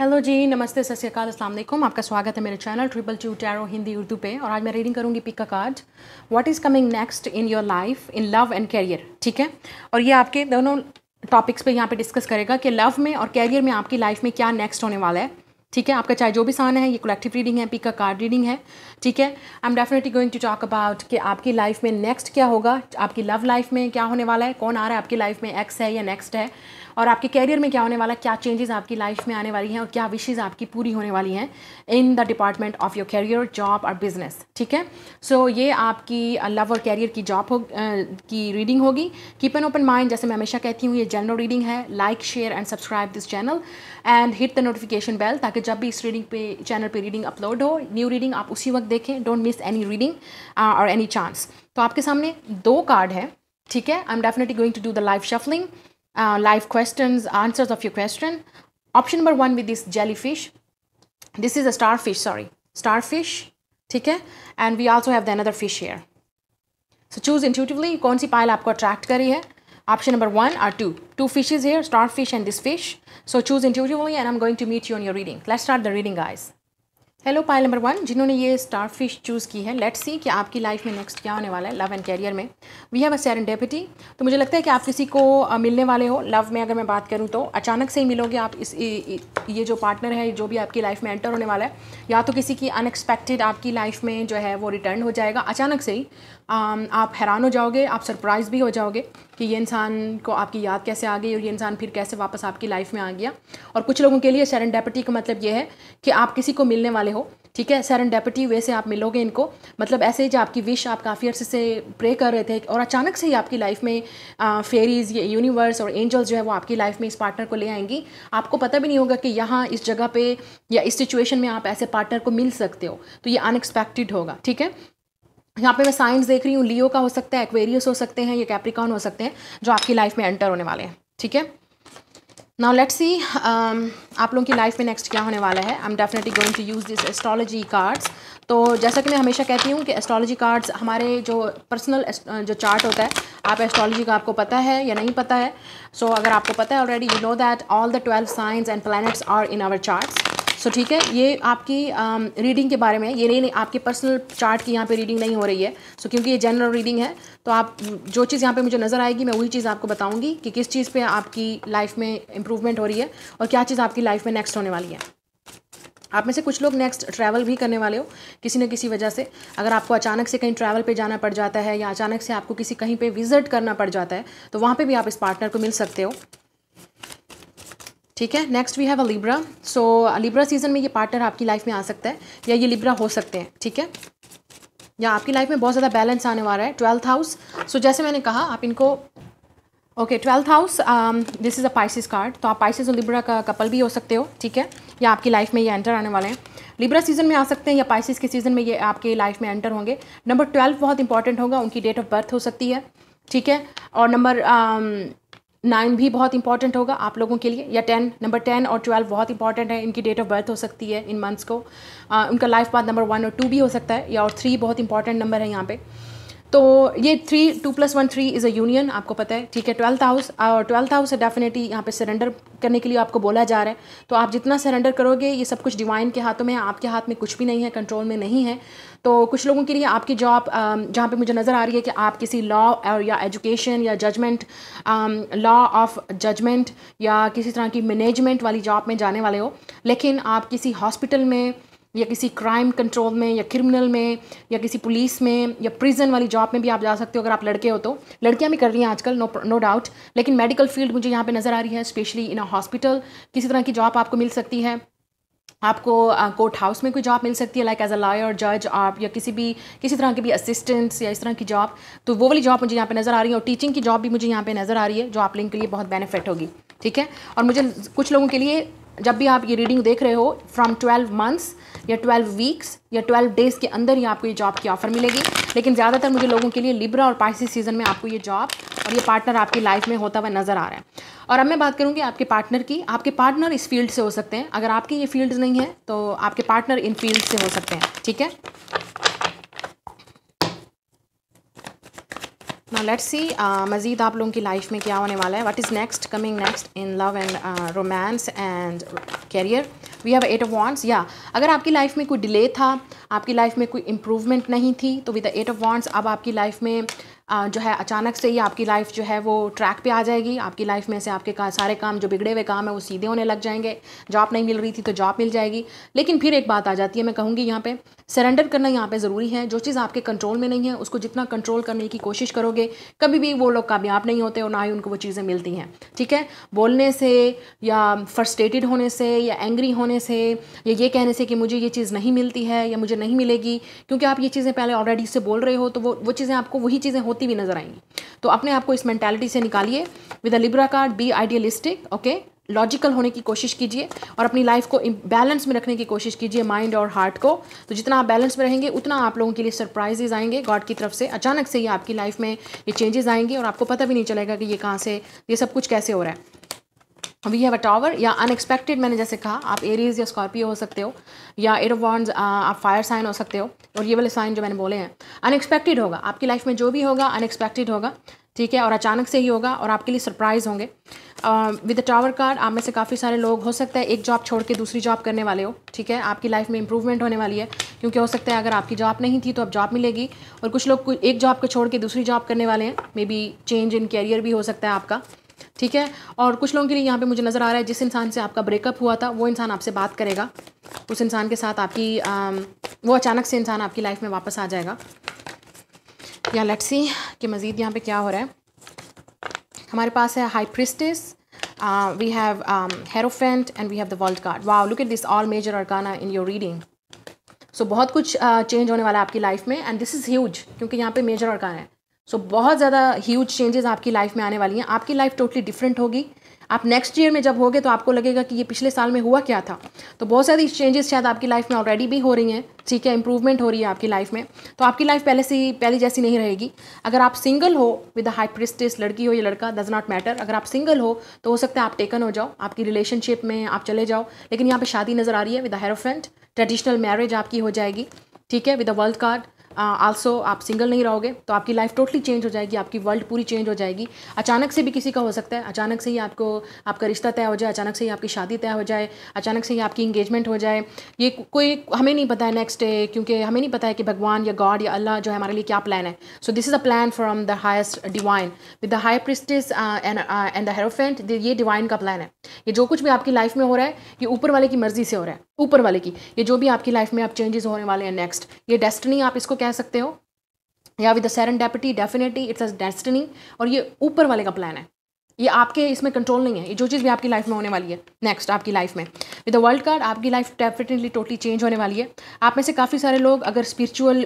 Hello जी नमस्ते सत श्रीकाल अस्सलाम वालेकुम आपका स्वागत है मेरे channel triple two tarot Hindi Urdu पे और आज मैं रीडिंग करूंगी पिक का card what is coming next in your life in love and career ठीक है और ये आपके दोनों टॉपिक्स पे यहाँ पे डिस्कस करेगा कि लव में और कैरियर में आपकी लाइफ में क्या नेक्स्ट होने वाला है ठीक है आपका चाहे जो भी सामान है ये कलेक्टिव रीडिंग है पिक का कार्ड रीडिंग है ठीक है I am definitely going to talk about कि आपकी लाइफ में नेक्स्ट क्या होगा आपकी लव लाइफ में क्या होने वाला है कौन आ रहा है आपकी लाइफ में एक्स है या नेक्स्ट है और आपके कैरियर में क्या होने वाला क्या चेंजेस आपकी लाइफ में आने वाली हैं और क्या विशेज़ आपकी पूरी होने वाली हैं in the department of your career job और बिजनेस ठीक है सो so, ये आपकी लव uh, और कैरियर की जॉब हो uh, की रीडिंग होगी कीप एन ओपन माइंड जैसे मैं हमेशा कहती हूँ ये जनरल रीडिंग है like share and subscribe this channel and hit the notification bell ताकि जब भी इस रीडिंग पे चैनल पे रीडिंग अपलोड हो न्यू रीडिंग आप उसी वक्त देखें डोंट मिस एनी रीडिंग और एनी चांस तो आपके सामने दो कार्ड है ठीक है I am definitely going to do the live shuffling uh, live questions, answers of your question. Option number one with this jellyfish. This is a starfish, sorry. Starfish, okay? And we also have the another fish here. So choose intuitively Which pile you attract करी here. option number one or two. Two fishes here, starfish and this fish. So choose intuitively and I'm going to meet you on your reading. Let's start the reading guys. Hello pile number one जिन्होंने ये star fish choose की है let's see कि आपकी life में next क्या होने वाला है लव एंड कैरियर में we have a serendipity तो मुझे लगता है कि आप किसी को मिलने वाले हो लव में अगर मैं बात करूँ तो अचानक से ही मिलोगे आप इस ये जो पार्टनर है जो भी आपकी लाइफ में एंटर होने वाला है या तो किसी की अनएक्सपेक्टेड आपकी लाइफ में जो है वो रिटर्न हो जाएगा अचानक से ही Um, आप हैरान हो जाओगे आप सरप्राइज़ भी हो जाओगे कि ये इंसान को आपकी याद कैसे आ गई और ये इंसान फिर कैसे वापस आपकी लाइफ में आ गया और कुछ लोगों के लिए सैरन डेपटी का मतलब ये है कि आप किसी को मिलने वाले हो ठीक है सैरन डेपटी वे से आप मिलोगे इनको मतलब ऐसे ही जो आपकी विश आप काफ़ी अर्से से प्रे कर रहे थे और अचानक से ही आपकी लाइफ में फेरीज ये यूनिवर्स और एंजल्स जो है वो आपकी लाइफ में इस पार्टनर को ले आएंगी आपको पता भी नहीं होगा कि यहाँ इस जगह पे या इस सिचुएशन में आप ऐसे पार्टनर को मिल सकते हो तो ये अनएक्सपेक्टेड होगा ठीक है यहाँ पे मैं साइंस देख रही हूँ लियो का हो सकता है एक्वेरियस हो सकते हैं या कैप्रिकॉन हो सकते हैं जो आपकी लाइफ में एंटर होने वाले हैं ठीक है नाउ लेट्स सी आप लोगों की लाइफ में नेक्स्ट क्या होने वाला है I am definitely going to use this astrology cards तो जैसा कि मैं हमेशा कहती हूँ कि एस्ट्रोलॉजी कार्ड्स हमारे जो पर्सनल uh, जो चार्ट होता है आप एस्ट्रोलॉजी का आपको पता है या नहीं पता है सो so, अगर आपको पता है already you know that all the twelve signs and planets are in our charts so so, ठीक है ये आपकी रीडिंग के बारे में ये नहीं नहीं आपके पर्सनल चार्ट की यहाँ पे रीडिंग नहीं हो रही है सो so, क्योंकि ये जनरल रीडिंग है तो आप जो चीज़ यहाँ पे मुझे नज़र आएगी मैं वही चीज़ आपको बताऊँगी कि किस चीज़ पर आपकी लाइफ में इंप्रूवमेंट हो रही है और क्या चीज़ आपकी लाइफ में नेक्स्ट होने वाली है आप में से कुछ लोग नेक्स्ट ट्रैवल भी करने वाले हो किसी न किसी वजह से अगर आपको अचानक से कहीं ट्रैवल पे जाना पड़ जाता है या अचानक से आपको किसी कहीं पे विज़िट करना पड़ जाता है तो वहाँ पे भी आप इस पार्टनर को मिल सकते हो ठीक है next we have a Libra so Libra season में ये पार्टनर आपकी लाइफ में आ सकता है या ये लिब्रा हो सकते हैं ठीक है या आपकी लाइफ में बहुत ज़्यादा बैलेंस आने वाला है ट्वेल्थ हाउस सो जैसे मैंने कहा आप इनको okay twelfth house this is a Pisces card तो आप पाइसिस और लिब्रा का कपल भी हो सकते हो ठीक है या आपकी लाइफ में ये एंटर आने वाले हैं लिब्रा सीजन में आ सकते हैं या पाइसिस के सीज़न में ये आपके लाइफ में एंटर होंगे नंबर ट्वेल्व बहुत इंपॉर्टेंट होगा उनकी डेट ऑफ बर्थ हो सकती है ठीक है और नंबर नाइन भी बहुत इंपॉर्टेंट होगा आप लोगों के लिए या टेन नंबर टेन और ट्वेल्व बहुत इंपॉर्टेंट है इनकी डेट ऑफ बर्थ हो सकती है इन मंथ्स को आ, उनका लाइफ पाथ नंबर वन और टू भी हो सकता है या और थ्री बहुत इंपॉर्टेंट नंबर है यहाँ पर तो ये three two plus one three is a union आपको पता है ठीक है ट्वेल्थ हाउस और ट्वेल्थ हाउस डेफिनेटली यहाँ पे सरेंडर करने के लिए आपको बोला जा रहा है तो आप जितना सरेंडर करोगे ये सब कुछ डिवाइन के हाथों में है आपके हाथ में कुछ भी नहीं है कंट्रोल में नहीं है तो कुछ लोगों के लिए आपकी जॉब um, जहाँ पे मुझे नज़र आ रही है कि आप किसी लॉ या एजुकेशन या जजमेंट लॉ ऑफ जजमेंट या किसी तरह की मैनेजमेंट वाली जॉब में जाने वाले हो लेकिन आप किसी हॉस्पिटल में या किसी क्राइम कंट्रोल में या क्रिमिनल में या किसी पुलिस में या प्रिजन वाली जॉब में भी आप जा सकते हो अगर आप लड़के हो तो लड़कियां भी कर रही हैं आजकल नो नो डाउट लेकिन मेडिकल फील्ड मुझे यहाँ पे नज़र आ रही है स्पेशली इन अ हॉस्पिटल किसी तरह की जॉब आपको मिल सकती है आपको कोर्ट uh, हाउस में कोई जॉब मिल सकती है लाइक एज अ लॉयर जज आप या किसी भी किसी तरह के भी असिस्टेंट्स या इस तरह की जॉब तो वो वाली जॉब मुझे यहाँ पे नज़र आ रही है और टीचिंग की जॉब भी मुझे यहाँ पे नज़र आ रही है जो आप लिंग के लिए बहुत बेनिफिट होगी ठीक है और मुझे कुछ लोगों के लिए जब भी आप ये रीडिंग देख रहे हो फ्रॉम ट्वेल्व मंथ्स या ट्वेल्व वीक्स या ट्वेल्व डेज़ के अंदर ही आपको ये जॉब की ऑफ़र मिलेगी लेकिन ज़्यादातर मुझे लोगों के लिए लिब्रा और पाइसिस सीज़न में आपको ये जॉब और ये पार्टनर आपकी लाइफ में होता हुआ नज़र आ रहा है और अब मैं बात करूँगी आपके पार्टनर की आपके पार्टनर इस फील्ड से हो सकते हैं अगर आपके ये फील्ड नहीं है तो आपके पार्टनर इन फील्ड से हो सकते हैं ठीक है ना लेट्स सी मज़ीद आप लोगों की लाइफ में क्या होने वाला है what is next coming next in love and romance and career we have eight of wands या अगर आपकी लाइफ में कोई डिले था आपकी लाइफ में कोई इम्प्रूवमेंट नहीं थी तो with the eight of wands अब आपकी लाइफ में जो है अचानक से ही आपकी लाइफ जो है वो ट्रैक पे आ जाएगी आपकी लाइफ में से आपके का, सारे काम जो बिगड़े हुए काम है वो सीधे होने लग जाएंगे जॉब नहीं मिल रही थी तो जॉब मिल जाएगी लेकिन फिर एक बात आ जाती है मैं कहूँगी यहाँ पे सरेंडर करना यहाँ पे ज़रूरी है जो चीज़ आपके कंट्रोल में नहीं है उसको जितना कंट्रोल करने की कोशिश करोगे कभी भी वो लोग कामयाब नहीं होते और ना ही उनको वो चीज़ें मिलती हैं ठीक है बोलने से या फ्रस्ट्रेटेड होने से या एंग्री होने से या ये कहने से कि मुझे ये चीज़ नहीं मिलती है या मुझे नहीं मिलेगी क्योंकि आप ये चीज़ें पहले ऑलरेडी से बोल रहे हो तो वो वो चीज़ें आपको वही चीज़ें होती होती हुई नजर आएंगी तो अपने आप को इस मैंटेलिटी से निकालिए with a Libra card be idealistic okay logical होने की कोशिश कीजिए और अपनी लाइफ को बैलेंस में रखने की कोशिश कीजिए माइंड और हार्ट को तो जितना आप बैलेंस में रहेंगे उतना आप लोगों के लिए सरप्राइजेज आएंगे गॉड की तरफ से अचानक से ही आपकी लाइफ में ये चेंजेस आएंगे और आपको पता भी नहीं चलेगा कि ये कहाँ से ये सब कुछ कैसे हो रहा है वी हैव अ टावर या अनएक्सपेक्टेड मैंने जैसे कहा आप एरीज या स्कॉर्पियो हो सकते हो या एरोवॉन्स आप फायर साइन हो सकते हो और ये वाले साइन जो मैंने बोले हैं अनएक्सपेक्टेड होगा आपकी लाइफ में जो भी होगा अनएक्सपेक्टेड होगा ठीक है और अचानक से ही होगा और आपके लिए सरप्राइज़ होंगे विद अ टावर कार्ड आप में से काफ़ी सारे लोग हो सकता है एक जॉब छोड़ के दूसरी जॉब करने वाले हो ठीक है आपकी लाइफ में इंप्रूवमेंट होने वाली है क्योंकि हो सकता है अगर आपकी जॉब नहीं थी तो अब जॉब मिलेगी और कुछ लोग एक जॉब को छोड़ के दूसरी जॉब करने वाले हैं maybe change in career भी हो सकता है आपका ठीक है और कुछ लोगों के लिए यहाँ पे मुझे नज़र आ रहा है जिस इंसान से आपका ब्रेकअप हुआ था वो इंसान आपसे बात करेगा उस इंसान के साथ आपकी आ, वो अचानक से इंसान आपकी लाइफ में वापस आ जाएगा या लेट्स सी कि मज़ीद यहाँ पे क्या हो रहा है हमारे पास है high priestess we have hierophant and we have the world card wow look at this all major arcana in your reading so बहुत कुछ चेंज uh, होने वाला है आपकी लाइफ में एंड दिस इज़ ह्यूज क्योंकि यहाँ पे मेजर अर्काना है सो so, बहुत ज़्यादा ह्यूज चेंजेस आपकी लाइफ में आने वाली हैं आपकी लाइफ टोटली डिफरेंट होगी आप नेक्स्ट ईयर में जब होगे तो आपको लगेगा कि ये पिछले साल में हुआ क्या था तो बहुत सारी चेंजेस शायद आपकी लाइफ में ऑलरेडी भी हो रही हैं ठीक है इंप्रूवमेंट हो रही है आपकी लाइफ में तो आपकी लाइफ पहले से पहले जैसी नहीं रहेगी अगर आप सिंगल हो विद हाई प्रिस्टिस लड़की हो या लड़का डज नॉट मैटर अगर आप सिंगल हो तो हो सकता है आप टेकन हो जाओ आपकी रिलेशनशिप में आप चले जाओ लेकिन यहाँ पर शादी नज़र आ रही है विद हेरोफ्रेंट ट्रेडिशनल मैरिज आपकी हो जाएगी ठीक है with a world card also uh, आप सिंगल नहीं रहोगे तो आपकी लाइफ टोटली चेंज हो जाएगी आपकी वर्ल्ड पूरी चेंज हो जाएगी अचानक से भी किसी का हो सकता है अचानक से ही आपको आपका रिश्ता तय हो जाए अचानक से ही आपकी शादी तय हो जाए अचानक से ही आपकी इंगेजमेंट हो जाए ये कोई हमें नहीं पता है नेक्स्ट डे क्योंकि हमें नहीं पता है कि भगवान या गॉड या अल्लाह जो है हमारे लिए क्या प्लान है so this is a plan from the highest divine with the high priestess and the hierophant ये डिवाइन का प्लान है ये जो कुछ भी आपकी लाइफ में हो रहा है ये ऊपर वाले की मर्ज़ी से हो रहा है ऊपर वाले की ये जो भी आपकी लाइफ में आप चेंजेस होने वाले हैं नेक्स्ट ये डेस्टिनी आप इसको कह सकते हो या with serendipity definitely it's a destiny और ये ऊपर वाले का प्लान है ये आपके इसमें कंट्रोल नहीं है ये जो चीज़ भी आपकी लाइफ में होने वाली है नेक्स्ट आपकी लाइफ में विद द वर्ल्ड कार्ड आपकी लाइफ डेफिनेटली टोटली चेंज होने वाली है आप में से काफ़ी सारे लोग अगर spiritual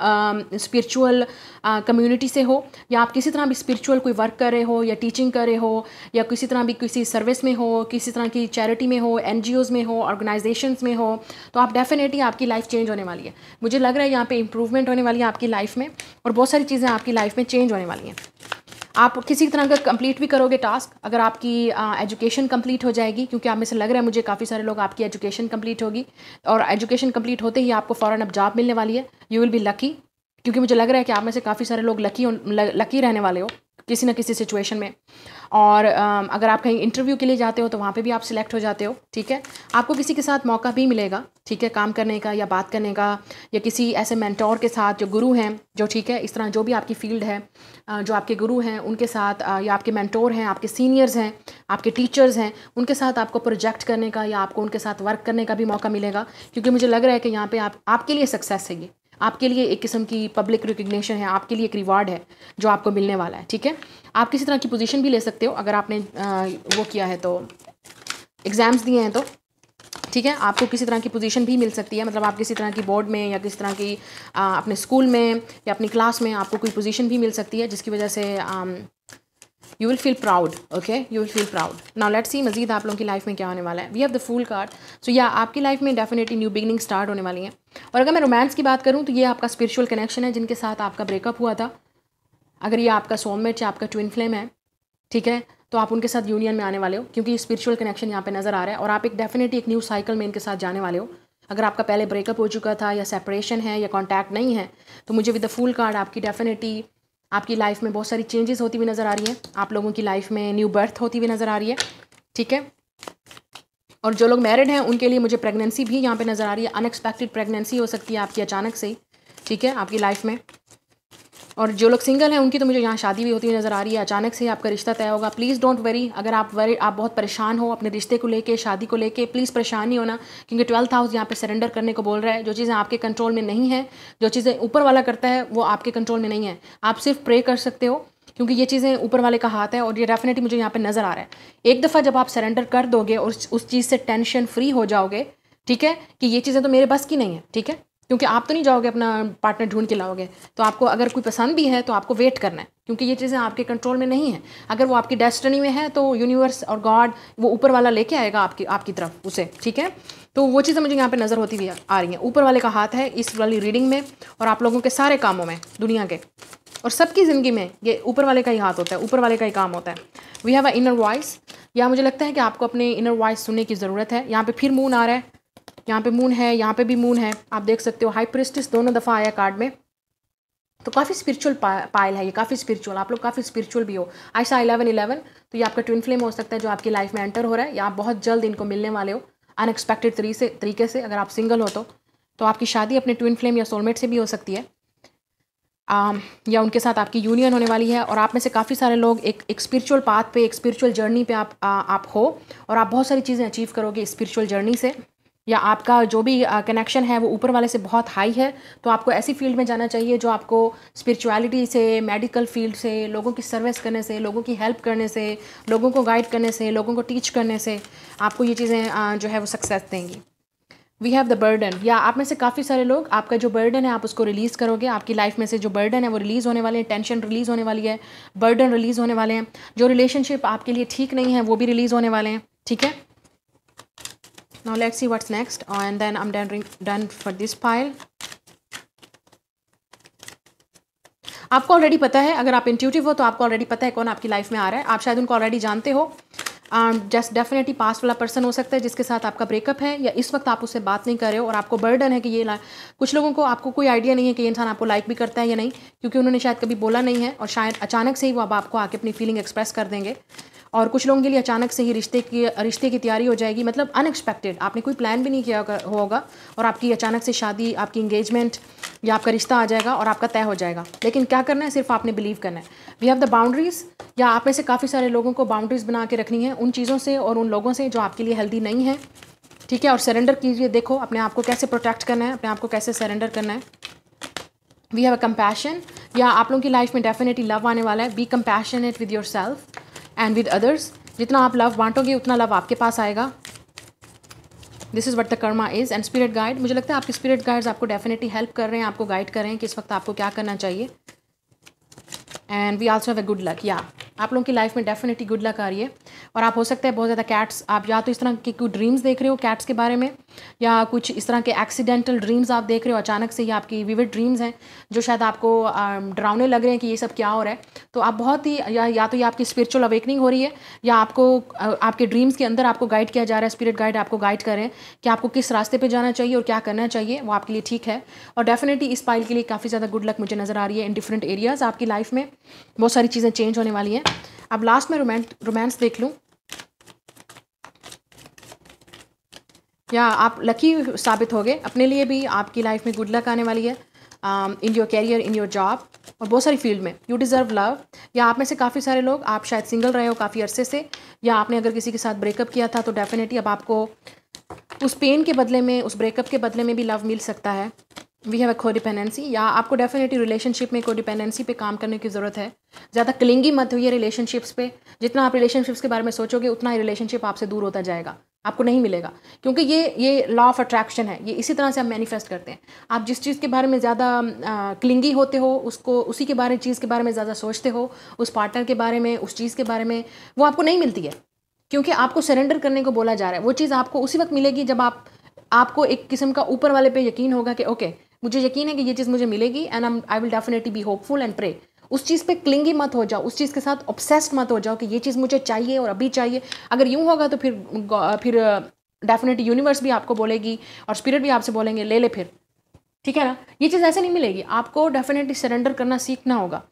spiritual um, community uh, से हो या आप किसी तरह भी स्पिरिचुअल कोई वर्क कर रहे हो या टीचिंग कर रहे हो या किसी तरह भी किसी सर्विस में हो किसी तरह की चैरिटी में हो एन में हो ऑर्गेनाइजेशंस में हो तो आप डेफिनेटली आपकी लाइफ चेंज होने वाली है मुझे लग रहा है यहाँ पे इम्प्रूवमेंट होने वाली है आपकी लाइफ में और बहुत सारी चीज़ें आपकी लाइफ में चेंज होने वाली हैं आप किसी तरह का कंप्लीट भी करोगे टास्क अगर आपकी एजुकेशन कंप्लीट हो जाएगी क्योंकि आप में से लग रहा है मुझे काफ़ी सारे लोग आपकी एजुकेशन कंप्लीट होगी और एजुकेशन कंप्लीट होते ही आपको फ़ौरन अब जॉब मिलने वाली है यू विल बी लकी क्योंकि मुझे लग रहा है कि आप में से काफ़ी सारे लोग लकी लकी रहने वाले हो किसी न किसी सिचुएशन में और अगर आप कहीं इंटरव्यू के लिए जाते हो तो वहाँ पे भी आप सिलेक्ट हो जाते हो ठीक है आपको किसी के साथ मौका भी मिलेगा ठीक है काम करने का या बात करने का या किसी ऐसे मैंटोर के साथ जो गुरु हैं जो ठीक है इस तरह जो भी आपकी फील्ड है जो आपके गुरु हैं उनके साथ या आपके मैंटोर हैं आपके सीनियर्स हैं आपके टीचर्स हैं उनके साथ आपको प्रोजेक्ट करने का या आपको उनके साथ वर्क करने का भी मौका मिलेगा क्योंकि मुझे लग रहा है कि यहाँ पर आप आपके लिए सक्सेस है ये आपके लिए एक किस्म की पब्लिक रिकग्निशन है आपके लिए एक रिवार्ड है जो आपको मिलने वाला है ठीक है आप किसी तरह की पोजीशन भी ले सकते हो अगर आपने आ, वो किया है तो एग्ज़ाम्स दिए हैं तो ठीक है आपको किसी तरह की पोजीशन भी मिल सकती है मतलब आप किसी तरह की बोर्ड में या किसी तरह की आ, अपने स्कूल में या अपनी क्लास में आपको कोई पोजीशन भी मिल सकती है जिसकी वजह से you will feel proud okay you will feel proud now let's see मजीद आप लोगों की लाइफ में क्या होने वाला है we have the fool card so या आपकी लाइफ में डेफिनेटली न्यू बिगनिंग स्टार्ट होने वाली है और अगर मैं रोमांस की बात करूँ तो ये आपका स्पिरिचुअल कनेक्शन है जिनके साथ आपका ब्रेकअप हुआ था अगर ये आपका सोममेट या आपका ट्विन फ्लेम है ठीक है तो आप उनके साथ यूनियन में आने वाले हो क्योंकि स्पिरिचुअल कनेक्शन यहाँ पे नज़र आ रहा है और आप एक डेफिनेटली एक न्यू साइकिल में इनके साथ जाने वाले हो अगर आपका पहले ब्रेकअप हो चुका था या सेपरेशन है या कांटेक्ट नहीं है तो मुझे विद द फुल कार्ड आपकी डेफिनेटली आपकी लाइफ में बहुत सारी चेंजेस होती हुई नज़र आ रही है आप लोगों की लाइफ में न्यू बर्थ होती हुई नज़र आ रही है ठीक है और जो लोग मैरिड हैं उनके लिए मुझे प्रेगनेंसी भी यहाँ पे नज़र आ रही है अनएक्सपेक्टेड प्रेगनेंसी हो सकती है आपकी अचानक से ठीक है आपकी लाइफ में और जो लोग सिंगल हैं उनकी तो मुझे यहाँ शादी भी होती नज़र आ रही है अचानक से आपका रिश्ता तय होगा प्लीज़ डोंट वरी अगर आप वरी आप बहुत परेशान हो अपने रिश्ते को लेके शादी को लेके प्लीज़ परेशान नहीं होना क्योंकि ट्वेल्थ हाउस यहाँ पे सरेंडर करने को बोल रहा है जो चीज़ें आपके कंट्रोल में नहीं है जो चीज़ें ऊपर वाला करता है वो आपके कंट्रोल में नहीं है आप सिर्फ प्रे कर सकते हो क्योंकि ये चीज़ें ऊपर वाले का हाथ है और ये डेफिनेटली मुझे यहाँ पर नज़र आ रहा है एक दफ़ा जब आप सरेंडर कर दोगे और उस चीज़ से टेंशन फ्री हो जाओगे ठीक है कि ये चीज़ें तो मेरे बस की नहीं है ठीक है क्योंकि आप तो नहीं जाओगे अपना पार्टनर ढूंढ के लाओगे तो आपको अगर कोई पसंद भी है तो आपको वेट करना है क्योंकि ये चीज़ें आपके कंट्रोल में नहीं है अगर वो आपकी डेस्टनी में है तो यूनिवर्स और गॉड वो ऊपर वाला लेके आएगा आपकी आपकी तरफ उसे ठीक है तो वो चीज़ें मुझे यहाँ पे नज़र होती हुई आ रही हैं ऊपर वाले का हाथ है इस वाली रीडिंग में और आप लोगों के सारे कामों में दुनिया के और सबकी ज़िंदगी में ये ऊपर वाले का ही हाथ होता है ऊपर वाले का ही काम होता है we have a inner voice या मुझे लगता है कि आपको अपने इनर वॉइस सुनने की ज़रूरत है यहाँ पर फिर मून आ रहा है यहाँ पे मून है यहाँ पे भी मून है आप देख सकते हो हाई प्रिस्टिस दोनों दफ़ा आया कार्ड में तो काफ़ी स्पिरिचुअल पायल है ये काफ़ी स्पिरिचुअल आप लोग काफ़ी स्पिरिचुअल भी हो ऐसा इलेवन इलेवन तो ये आपका ट्विन फ्लेम हो सकता है जो आपकी लाइफ में एंटर हो रहा है या आप बहुत जल्द इनको मिलने वाले हो अनएक्सपेक्टेड तरीके से तरीके से अगर आप सिंगल हो तो तो आपकी शादी अपने ट्विन फ्लेम या सोलमेट से भी हो सकती है आ, या उनके साथ आपकी यूनियन होने वाली है और आप में से काफ़ी सारे लोग एक एक स्पिरिचुअल पाथ पे एक स्पिरिचुअल जर्नी पे आप आ, आप हो और आप बहुत सारी चीज़ें अचीव करोगे स्पिरिचुअल जर्नी से या आपका जो भी कनेक्शन है वो ऊपर वाले से बहुत हाई है तो आपको ऐसी फील्ड में जाना चाहिए जो आपको स्पिरिचुअलिटी से मेडिकल फील्ड से लोगों की सर्विस करने से लोगों की हेल्प करने से लोगों को गाइड करने से लोगों को टीच करने से आपको ये चीज़ें जो है वो सक्सेस देंगी वी हैव द बर्डन या आप में से काफ़ी सारे लोग आपका जो बर्डन है आप उसको रिलीज़ करोगे आपकी लाइफ में से जो बर्डन है वो रिलीज़ होने वाले हैं टेंशन रिलीज़ होने वाली है बर्डन रिलीज़ होने वाले हैं जो रिलेशनशिप आपके लिए ठीक नहीं है वो भी रिलीज़ होने वाले हैं ठीक है now let's see what's next oh, and then I'm done, done for this pile आपको ऑलरेडी पता है अगर आप इंट्यूटिव हो तो आपको ऑलरेडी पता है कौन आपकी लाइफ में आ रहा है आप शायद उनको ऑलरेडी जानते हो जस्ट डेफिनेटली पास वाला पर्सन हो सकता है जिसके साथ आपका ब्रेकअप है या इस वक्त आप उससे बात नहीं कर रहे हो और आपको बर्डन है कि ये कुछ लोगों को आपको कोई आइडिया नहीं है कि ये इंसान आपको लाइक भी करता है या नहीं क्योंकि उन्होंने शायद कभी बोला नहीं है और शायद अचानक से ही वो अब आपको आके अपनी फीलिंग एक्सप्रेस कर देंगे और कुछ लोगों के लिए अचानक से ही रिश्ते की रिश्ते की तैयारी हो जाएगी मतलब अनएक्सपेक्टेड आपने कोई प्लान भी नहीं किया होगा और आपकी अचानक से शादी आपकी इंगेजमेंट या आपका रिश्ता आ जाएगा और आपका तय हो जाएगा लेकिन क्या करना है सिर्फ आपने बिलीव करना है वी हैव द बाउंड्रीज़ या आप में से काफ़ी सारे लोगों को बाउंड्रीज़ बना के रखनी है उन चीज़ों से और उन लोगों से जो आपके लिए हेल्दी नहीं है ठीक है और सरेंडर कीजिए देखो अपने आप को कैसे प्रोटेक्ट करना है अपने आप को कैसे सरेंडर करना है वी हैव अ कम्पैशन या आप लोगों की लाइफ में डेफिनेटली लव आने वाला है be compassionate with yourself and with others जितना आप लव बांटोगे उतना लव आपके पास आएगा this is what the karma is and spirit guide मुझे लगता है आपके स्पिरिट गाइड्स आपको डेफिनेटली हेल्प कर रहे हैं आपको गाइड कर रहे हैं कि इस वक्त आपको क्या करना चाहिए and we also have a good luck या आप लोगों की लाइफ में डेफिनेटली गुड लक आ रही है और आप हो सकता है बहुत ज़्यादा कैट्स आप या तो इस तरह के कोई ड्रीम्स देख रहे हो कैट्स के बारे में या कुछ इस तरह के एक्सीडेंटल ड्रीम्स आप देख रहे हो अचानक से ही आपकी विविड ड्रीम्स हैं जो शायद आपको डरावने लग रहे हैं कि ये सब क्या हो रहा है तो आप बहुत ही या, या तो ये आपकी स्पिरिचुअल अवेकनिंग हो रही है या आपको आपके ड्रीम्स के अंदर आपको गाइड किया जा रहा है स्पिरिट गाइड आपको गाइड करें कि आपको किस रास्ते पर जाना चाहिए और क्या करना चाहिए वो आपके लिए ठीक है और डेफिनेटली इस पाइल के लिए काफ़ी ज़्यादा गुड लक मुझे नज़र आ रही है इन डिफरेंट एरियाज़ आपकी लाइफ में बहुत सारी चीज़ें चेंज होने वाली हैं अब लास्ट में रोमांट रोमांस देख लूँ या आप लकी साबित हो गए अपने लिए भी आपकी लाइफ में गुड लक आने वाली है in your career in your job और बहुत सारी फील्ड में यू डिज़र्व लव या आप में से काफ़ी सारे लोग आप शायद सिंगल रहे हो काफ़ी अरसे से या आपने अगर किसी के साथ ब्रेकअप किया था तो डेफिनेटली अब आपको उस पेन के बदले में उस ब्रेकअप के बदले में भी लव मिल सकता है वी हैव अ को डिपेंडेंसी या आपको डेफिनेटली रिलेशनशिप में को डिपेंडेंसी पे काम करने की ज़रूरत है ज़्यादा क्लिंगी मत हुई है रिलेशनशिप्स पे जितना आप रिलेशनशिप्स के बारे में सोचोगे उतना ही रिलेशनशिप आपसे दूर होता जाएगा आपको नहीं मिलेगा क्योंकि ये ये लॉ ऑफ अट्रैक्शन है ये इसी तरह से हम मैनिफेस्ट करते हैं आप जिस चीज़ के बारे में ज़्यादा क्लिंगी होते हो उसको उसी के बारे में चीज़ के बारे में ज़्यादा सोचते हो उस पार्टनर के बारे में उस चीज़ के बारे में वो आपको नहीं मिलती है क्योंकि आपको सरेंडर करने को बोला जा रहा है वो चीज़ आपको उसी वक्त मिलेगी जब आप आपको एक किस्म का ऊपर वाले पे यकीन होगा कि ओके मुझे यकीन है कि ये चीज़ मुझे मिलेगी and I will definitely be hopeful and pray उस चीज़ पे क्लिंगी मत हो जाओ उस चीज़ के साथ ऑब्सेस्ड मत हो जाओ कि ये चीज़ मुझे चाहिए और अभी चाहिए अगर यूँ होगा तो फिर फिर डेफिनेटली uh, यूनिवर्स भी आपको बोलेगी और स्पिरिट भी आपसे बोलेंगे ले ले फिर ठीक है ना ये चीज़ ऐसे नहीं मिलेगी आपको डेफिनेटली सरेंडर करना सीखना होगा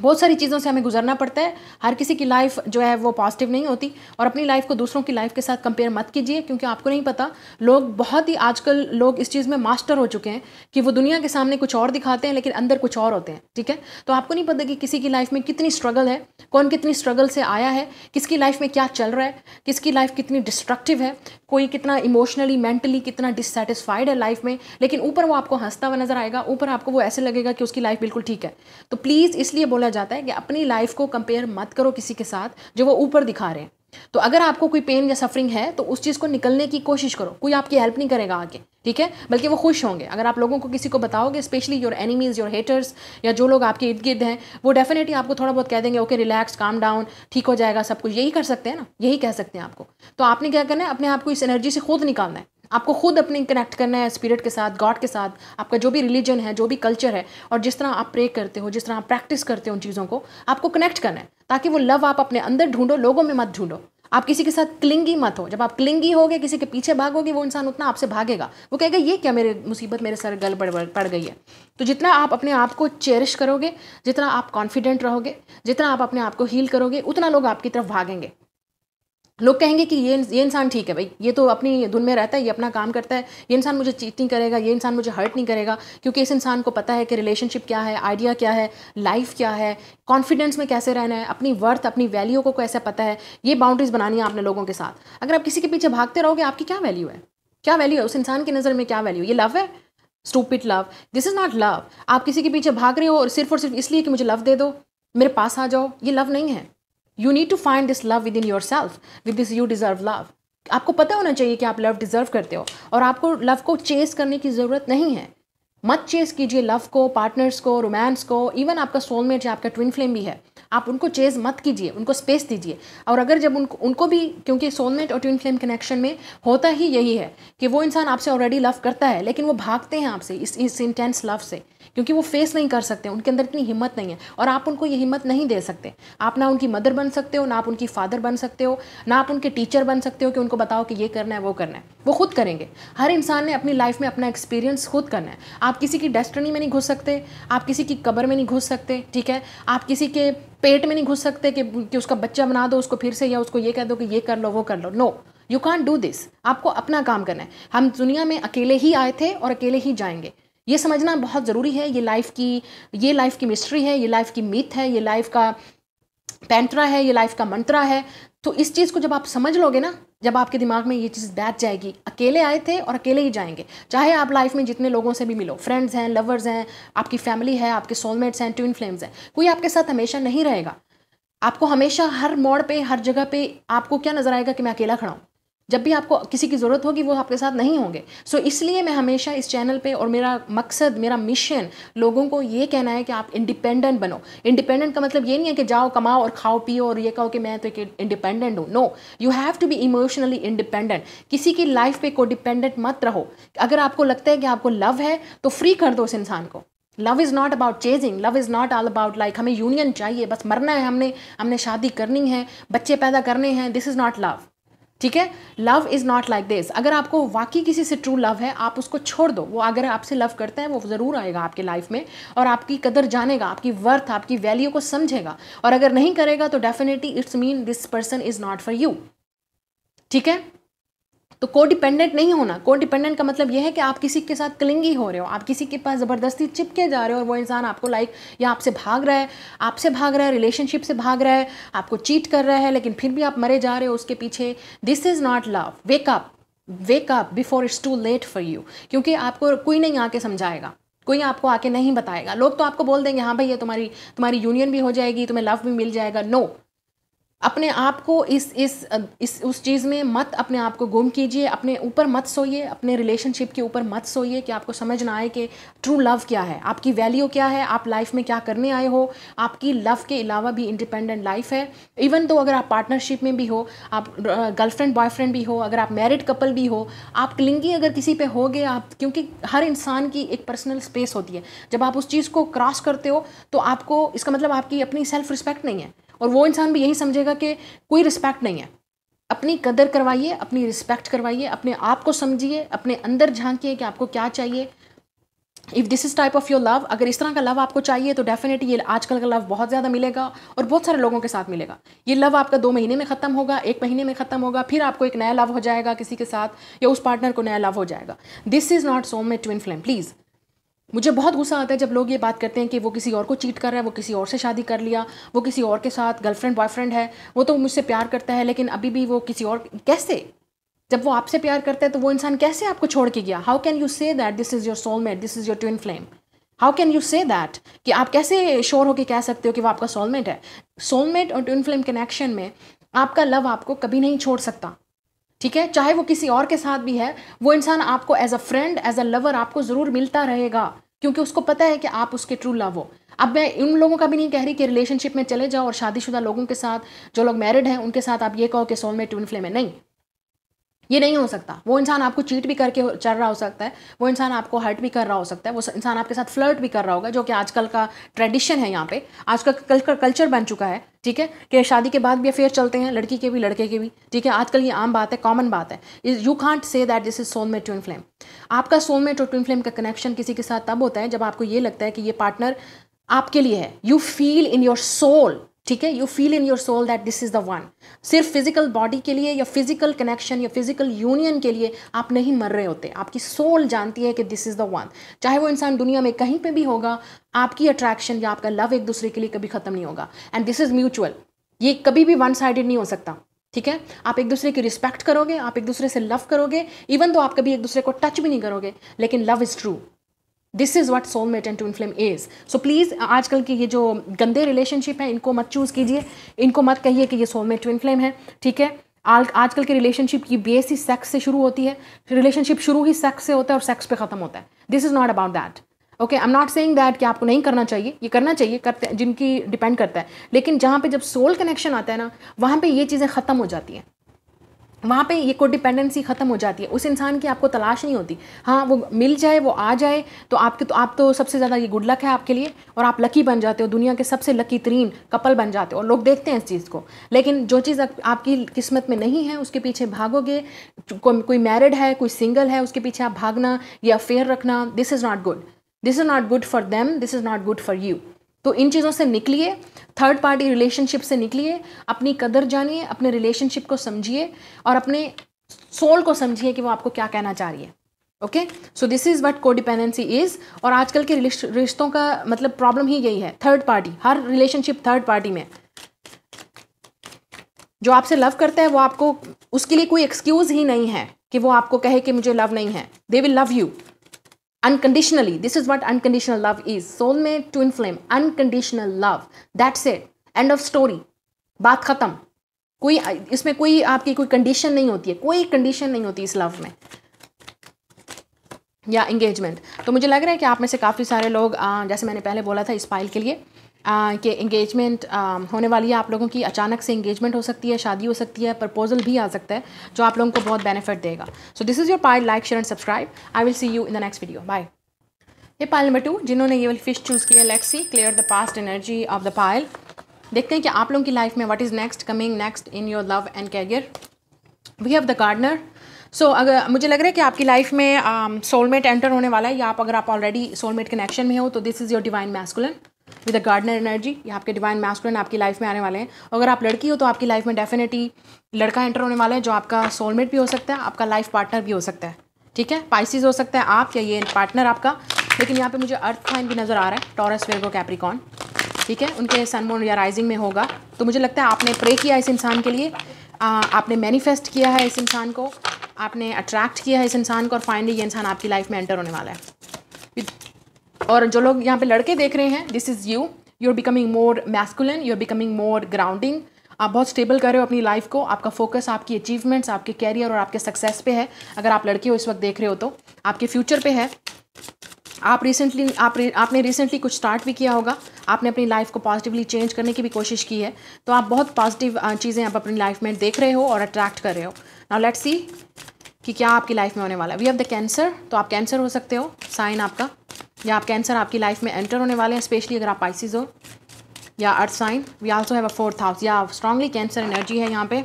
बहुत सारी चीज़ों से हमें गुजरना पड़ता है हर किसी की लाइफ जो है वो पॉजिटिव नहीं होती और अपनी लाइफ को दूसरों की लाइफ के साथ कंपेयर मत कीजिए क्योंकि आपको नहीं पता लोग बहुत ही आजकल लोग इस चीज़ में मास्टर हो चुके हैं कि वो दुनिया के सामने कुछ और दिखाते हैं लेकिन अंदर कुछ और होते हैं ठीक है तो आपको नहीं पता कि किसी की लाइफ में कितनी स्ट्रगल है कौन कितनी स्ट्रगल से आया है किसकी लाइफ में क्या चल रहा है किसकी लाइफ कितनी डिस्ट्रक्टिव है कोई कितना इमोशनली मेंटली कितना डिससेटिस्फाइड है लाइफ में लेकिन ऊपर वो आपको हंसता हुआ नजर आएगा ऊपर आपको वो ऐसे लगेगा कि उसकी लाइफ बिल्कुल ठीक है तो प्लीज़ इसलिए बोला बोला जाता है कि अपनी लाइफ को कंपेयर मत करो किसी के साथ जो वो ऊपर दिखा रहे हैं तो अगर आपको कोई पेन या सफरिंग है तो उस चीज़ को निकलने की कोशिश करो कोई आपकी हेल्प नहीं करेगा आगे ठीक है बल्कि वो खुश होंगे अगर आप लोगों को किसी को बताओगे specially your enemies your haters या जो लोग आपके इर्द गिर्द हैं वो डेफिनेटली आपको थोड़ा बहुत कह देंगे ओके रिलैक्स काम डाउन ठीक हो जाएगा सब कुछ यही कर सकते हैं ना यही कह सकते हैं आपको तो आपने क्या करना है अपने आप को इस एनर्जी से खुद निकालना है आपको खुद अपने कनेक्ट करना है स्पिरिट के साथ गॉड के साथ आपका जो भी रिलीजन है जो भी कल्चर है और जिस तरह आप प्रे करते हो जिस तरह आप प्रैक्टिस करते हो उन चीज़ों को आपको कनेक्ट करना है ताकि वो लव आप अपने अंदर ढूंढो लोगों में मत ढूंढो आप किसी के साथ क्लिंगी मत हो जब आप क्लिंगी होगे किसी के पीछे भागोगे वो इंसान उतना आपसे भागेगा वो कहेगा ये क्या मेरे मुसीबत मेरे सर गल पड़ पड़ गई है तो जितना आप अपने आप को चेरिश करोगे जितना आप कॉन्फिडेंट रहोगे जितना आप अपने आप को हील करोगे उतना लोग आपकी तरफ भागेंगे लोग कहेंगे कि ये ये इंसान ठीक है भाई ये तो अपनी धुन में रहता है ये अपना काम करता है ये इंसान मुझे चीट नहीं करेगा ये इंसान मुझे हर्ट नहीं करेगा क्योंकि इस इंसान को पता है कि रिलेशनशिप क्या है आइडिया क्या है लाइफ क्या है कॉन्फिडेंस में कैसे रहना है अपनी वर्थ अपनी वैल्यू को कैसे पता है ये बाउंड्रीज बनानी है आपने लोगों के साथ अगर आप किसी के पीछे भागते रहोगे आपकी क्या वैल्यू है क्या वैल्यू है उस इंसान की नज़र में क्या वैल्यू ये लव है stupid love this is not love आप किसी के पीछे भाग रहे हो और सिर्फ और सिर्फ इसलिए कि मुझे लव दे दो मेरे पास आ जाओ ये लव नहीं है you need to find this love within yourself with this you deserve love आपको पता होना चाहिए कि आप लव डिज़र्व करते हो और आपको लव को चेस करने की ज़रूरत नहीं है मत चेस कीजिए लव को पार्टनर्स को रोमांस को इवन आपका सोलमेट या आपका ट्विन फ्लेम भी है आप उनको चेज मत कीजिए उनको स्पेस दीजिए और अगर जब उनको उनको भी क्योंकि सोलमेट और ट्विन फ्लेम कनेक्शन में होता ही यही है कि वो इंसान आपसे ऑलरेडी लव करता है लेकिन वो भागते हैं आपसे इस इस इंटेंस लव से क्योंकि वो फेस नहीं कर सकते उनके अंदर इतनी हिम्मत नहीं है और आप उनको ये हिम्मत नहीं दे सकते आप ना उनकी मदर बन सकते हो ना आप उनकी फादर बन सकते हो ना आप उनके टीचर बन सकते हो कि उनको बताओ कि ये करना है वो करना है वो खुद करेंगे हर इंसान ने अपनी लाइफ में अपना एक्सपीरियंस खुद करना है आप किसी की डेस्टनी में नहीं घुस सकते आप किसी की कबर में नहीं घुस सकते ठीक है आप किसी के पेट में नहीं घुस सकते कि, कि उसका बच्चा बना दो उसको फिर से या उसको ये कह दो कि ये कर लो वो कर लो no you can't do this आपको अपना काम करना है हम दुनिया में अकेले ही आए थे और अकेले ही जाएंगे ये समझना बहुत ज़रूरी है ये लाइफ की ये लाइफ की मिस्ट्री है ये लाइफ की मिथ है ये लाइफ का पैंतरा है ये लाइफ का मंत्रा है तो इस चीज़ को जब आप समझ लोगे ना जब आपके दिमाग में ये चीज़ बैठ जाएगी अकेले आए थे और अकेले ही जाएंगे चाहे आप लाइफ में जितने लोगों से भी मिलो फ्रेंड्स हैं लवर्स हैं आपकी फैमिली है आपके सोलमेट्स हैं ट्विन फ्लेम्स हैं कोई आपके साथ हमेशा नहीं रहेगा आपको हमेशा हर मोड़ पे हर जगह पे आपको क्या नज़र आएगा कि मैं अकेला खड़ा हूँ जब भी आपको किसी की ज़रूरत होगी वो आपके साथ नहीं होंगे सो so, इसलिए मैं हमेशा इस चैनल पे और मेरा मकसद मेरा मिशन लोगों को ये कहना है कि आप इंडिपेंडेंट बनो इंडिपेंडेंट का मतलब ये नहीं है कि जाओ कमाओ और खाओ पियो और ये कहो कि मैं तो एक इंडिपेंडेंट हूँ no you have to be emotionally independent किसी की लाइफ पे को डिपेंडेंट मत रहो अगर आपको लगता है कि आपको लव है तो फ्री कर दो उस इंसान को love is not about chasing love is not all about like हमें यूनियन चाहिए बस मरना है हमने हमने शादी करनी है बच्चे पैदा करने हैं दिस इज़ नॉट लव ठीक है love is not like this अगर आपको वाकई किसी से ट्रू लव है आप उसको छोड़ दो वो अगर आपसे लव करता है वो ज़रूर आएगा आपके लाइफ में और आपकी कदर जानेगा आपकी वर्थ आपकी वैल्यू को समझेगा और अगर नहीं करेगा तो definitely it's mean this person is not for you ठीक है तो कोडिपेंडेंट नहीं होना कोडिपेंडेंट का मतलब यह है कि आप किसी के साथ क्लिंगी हो रहे हो आप किसी के पास ज़बरदस्ती चिपके जा रहे हो और वो इंसान आपको लाइक या आपसे भाग रहा है आपसे भाग रहा है रिलेशनशिप से भाग रहा है आपको चीट कर रहा है लेकिन फिर भी आप मरे जा रहे हो उसके पीछे this is not love wake up wake up before it's too late for you क्योंकि आपको कोई नहीं आके समझाएगा कोई आपको आके नहीं बताएगा लोग तो आपको बोल देंगे हाँ भाई ये तुम्हारी तुम्हारी यूनियन भी हो जाएगी तुम्हें लव भी मिल जाएगा नो no. अपने आप को इस इस इस उस चीज़ में मत अपने आप को गुम कीजिए अपने ऊपर मत सोइए अपने रिलेशनशिप के ऊपर मत सोइए कि आपको समझ ना आए कि ट्रू लव क्या है आपकी वैल्यू क्या है आप लाइफ में क्या करने आए हो आपकी लव के अलावा भी इंडिपेंडेंट लाइफ है इवन तो अगर आप पार्टनरशिप में भी हो आप गर्लफ्रेंड बॉयफ्रेंड भी हो अगर आप मैरिड कपल भी हो आप क्लिंगी अगर किसी पर हो गए आप क्योंकि हर इंसान की एक पर्सनल स्पेस होती है जब आप उस चीज़ को क्रॉस करते हो तो आपको इसका मतलब आपकी अपनी सेल्फ रिस्पेक्ट नहीं है और वो इंसान भी यही समझेगा कि कोई रिस्पेक्ट नहीं है अपनी कदर करवाइए अपनी रिस्पेक्ट करवाइए अपने आप को समझिए अपने अंदर झांकिए कि आपको क्या चाहिए if this is type of your love अगर इस तरह का लव आपको चाहिए तो डेफिनेटली ये आजकल का लव बहुत ज़्यादा मिलेगा और बहुत सारे लोगों के साथ मिलेगा ये लव आपका दो महीने में ख़त्म होगा एक महीने में ख़त्म होगा फिर आपको एक नया लव हो जाएगा किसी के साथ या उस पार्टनर को नया लव हो जाएगा this is not soulmate twin flame please मुझे बहुत गुस्सा आता है जब लोग ये बात करते हैं कि वो किसी और को चीट कर रहा है वो किसी और से शादी कर लिया वो किसी और के साथ गर्लफ्रेंड बॉयफ्रेंड है वो तो मुझसे प्यार करता है लेकिन अभी भी वो किसी और कैसे जब वो आपसे प्यार करता है तो वो इंसान कैसे आपको छोड़ के गया how can you say that this is your soulmate this is your twin flame how can you say that कि आप कैसे श्योर होकर कह सकते हो कि वो आपका सोलमेट है सोलमेट और ट्विन फ्लेम कनेक्शन में आपका लव आपको कभी नहीं छोड़ सकता ठीक है चाहे वो किसी और के साथ भी है वो इंसान आपको as a friend as a lover आपको ज़रूर मिलता रहेगा क्योंकि उसको पता है कि आप उसके ट्रू लव हो अब मैं उन लोगों का भी नहीं कह रही कि रिलेशनशिप में चले जाओ और शादीशुदा लोगों के साथ जो लोग मैरिड हैं उनके साथ आप ये कहो कि सोलमेट ट्विन फ्लेम है नहीं ये नहीं हो सकता वो इंसान आपको चीट भी करके चल रहा हो सकता है वो इंसान आपको हर्ट भी कर रहा हो सकता है वो इंसान आपके साथ फ्लर्ट भी कर रहा होगा जो कि आजकल का ट्रेडिशन है यहाँ पे आजकल कल्चर बन चुका है ठीक है कि शादी के बाद भी अफेयर चलते हैं लड़की के भी लड़के के भी ठीक है आजकल ये आम बात है कॉमन बात है is you can't say that this is soul में ट्विन फ्लेम आपका सोनमेट और ट्विन फ्लेम का कनेक्शन किसी के साथ तब होता है जब आपको ये लगता है कि ये पार्टनर आपके लिए है you feel in your soul ठीक है you feel in your soul that this is the one सिर्फ फिजिकल बॉडी के लिए या फिजिकल कनेक्शन या फिजिकल यूनियन के लिए आप नहीं मर रहे होते आपकी सोल जानती है कि दिस इज़ द वन चाहे वो इंसान दुनिया में कहीं पे भी होगा आपकी अट्रैक्शन या आपका लव एक दूसरे के लिए कभी ख़त्म नहीं होगा एंड दिस इज़ म्यूचुअल ये कभी भी वन साइडेड नहीं हो सकता ठीक है आप एक दूसरे की रिस्पेक्ट करोगे आप एक दूसरे से लव करोगे इवन तो आप कभी एक दूसरे को टच भी नहीं करोगे लेकिन love is true this is soul soulmate and twin flame is so please आजकल के ये जो गंदे रिलेशनशिप हैं इनको मत चूज़ कीजिए इनको मत कहिए कि ये सोलमेट ट्विन फ्लेम है ठीक है आजकल के रिलेशनशिप की बेस ही सेक्स से शुरू होती है रिलेशनशिप शुरू ही सेक्स से होता है और सेक्स पे ख़त्म होता है this is not about that okay I am not saying that कि आपको नहीं करना चाहिए ये करना चाहिए करते जिनकी डिपेंड करता है लेकिन जहाँ पे जब सोल कनेक्शन आता है ना वहाँ पे ये चीज़ें ख़त्म हो जाती हैं वहाँ पे ये कोडिपेंडेंसी ख़त्म हो जाती है उस इंसान की आपको तलाश नहीं होती हाँ वो मिल जाए वो आ जाए तो आपके तो आप तो सबसे ज़्यादा ये गुड लक है आपके लिए और आप लकी बन जाते हो दुनिया के सबसे लकी तरीन कपल बन जाते हो और लोग देखते हैं इस चीज़ को लेकिन जो चीज़ आपकी किस्मत में नहीं है उसके पीछे भागोगे को, कोई मैरिड है कोई सिंगल है उसके पीछे आप भागना या अफेयर रखना this is not good this is not good for them this is not good for you तो इन चीज़ों से निकलिए थर्ड पार्टी रिलेशनशिप से निकलिए अपनी कदर जानिए अपने रिलेशनशिप को समझिए और अपने सोल को समझिए कि वो आपको क्या कहना चाह रही है okay so this is what codependency is और आजकल के रिश्तों का मतलब प्रॉब्लम ही यही है थर्ड पार्टी हर रिलेशनशिप थर्ड पार्टी में जो आपसे लव करता है वो आपको उसके लिए कोई एक्सक्यूज़ ही नहीं है कि वो आपको कहे कि मुझे लव नहीं है they will love you unconditionally this is what unconditional love is soulmate twin flame unconditional love that's it end of story baat khatam कोई इसमें कोई आपकी कोई कंडीशन नहीं होती है कोई कंडीशन नहीं होती इस लव में या इंगेजमेंट तो मुझे लग रहा है कि आप में से काफ़ी सारे लोग आ, जैसे मैंने पहले बोला था इस फाइल के लिए कि इंगेजमेंट होने वाली है आप लोगों की अचानक से इंगेजमेंट हो सकती है शादी हो सकती है प्रपोजल भी आ सकता है जो आप लोगों को बहुत बेनिफिट देगा so this is your pile like share and subscribe I will see you in the next video bye ये पाइल नंबर टू जिन्होंने ये वाली फिश चूज़ किया let's clear the past energy of the pile देखते हैं कि आप लोगों की लाइफ में what is next coming next in your love and career we have the gardener so अगर मुझे लग रहा है कि आपकी लाइफ में सोलमेट um, एंटर होने वाला है या आप अगर आप ऑलरेडी सोलमेट कनेक्शन में हो तो this is your divine masculine with a gardener energy ये आपके डिवाइन मैस्कुलिन आपकी लाइफ में आने वाले हैं अगर आप लड़की हो तो आपकी लाइफ में डेफिनेटली लड़का एंटर होने वाला है जो आपका सोलमेट भी हो सकता है आपका लाइफ पार्टनर भी हो सकता है ठीक है पाइसिस हो सकता है आप या ये पार्टनर आपका लेकिन यहाँ पे मुझे अर्थ फाइन भी नज़र आ रहा है टॉरस वेगो कैप्रिकॉन ठीक है उनके सनमोन या राइजिंग में होगा तो मुझे लगता है आपने प्रे किया इस इंसान के लिए आ, आपने मैनिफेस्ट किया है इस इंसान को आपने अट्रैक्ट किया है इस इंसान को और फाइनली ये इंसान आपकी लाइफ में एंटर होने वाला है और जो लोग यहाँ पे लड़के देख रहे हैं this is you you are becoming more masculine you are becoming more grounding आप बहुत स्टेबल कर रहे हो अपनी लाइफ को आपका फोकस आपकी अचीवमेंट्स आपके कैरियर और आपके सक्सेस पे है अगर आप लड़के हो इस वक्त देख रहे हो तो आपके फ्यूचर पे है आप रिसेंटली आप आपने रिसेंटली कुछ स्टार्ट भी किया होगा आपने अपनी लाइफ को पॉजिटिवली चेंज करने की भी कोशिश की है तो आप बहुत पॉजिटिव चीज़ें आप अपनी लाइफ में देख रहे हो और अट्रैक्ट कर रहे हो नाउ लेट्स सी कि क्या आपकी लाइफ में होने वाला है वी हैव द कैंसर तो आप कैंसर हो सकते हो साइन आपका या आप कैंसर आपकी लाइफ में एंटर होने वाले हैं स्पेशली अगर आप पाइसिस हो या earth sign we also have a fourth house या स्ट्रांगली कैंसर एनर्जी है यहाँ पे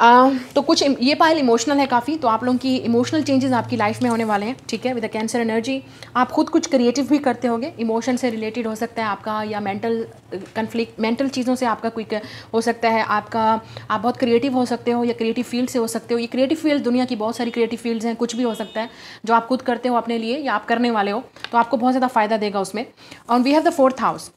आ, तो कुछ ये पायल इमोशनल है काफ़ी तो आप लोगों की इमोशनल चेंजेस आपकी लाइफ में होने वाले हैं ठीक है विद अ कैंसर एनर्जी आप खुद कुछ क्रिएटिव भी करते होंगे इमोशन से रिलेटेड हो सकता है आपका या मेंटल कन्फ्लिक्ट मेंटल चीज़ों से आपका कोई हो सकता है आपका आप बहुत क्रिएटिव हो सकते हो या क्रिएटिव फील्ड से हो सकते हो ये क्रिएटिव फील्ड दुनिया की बहुत सारी क्रिएटिव फील्ड्स हैं कुछ भी हो सकता है जो आप खुद करते हो अपने लिए या आप करने वाले हो तो आपको बहुत ज़्यादा फ़ायदा देगा उसमें और we have the fourth house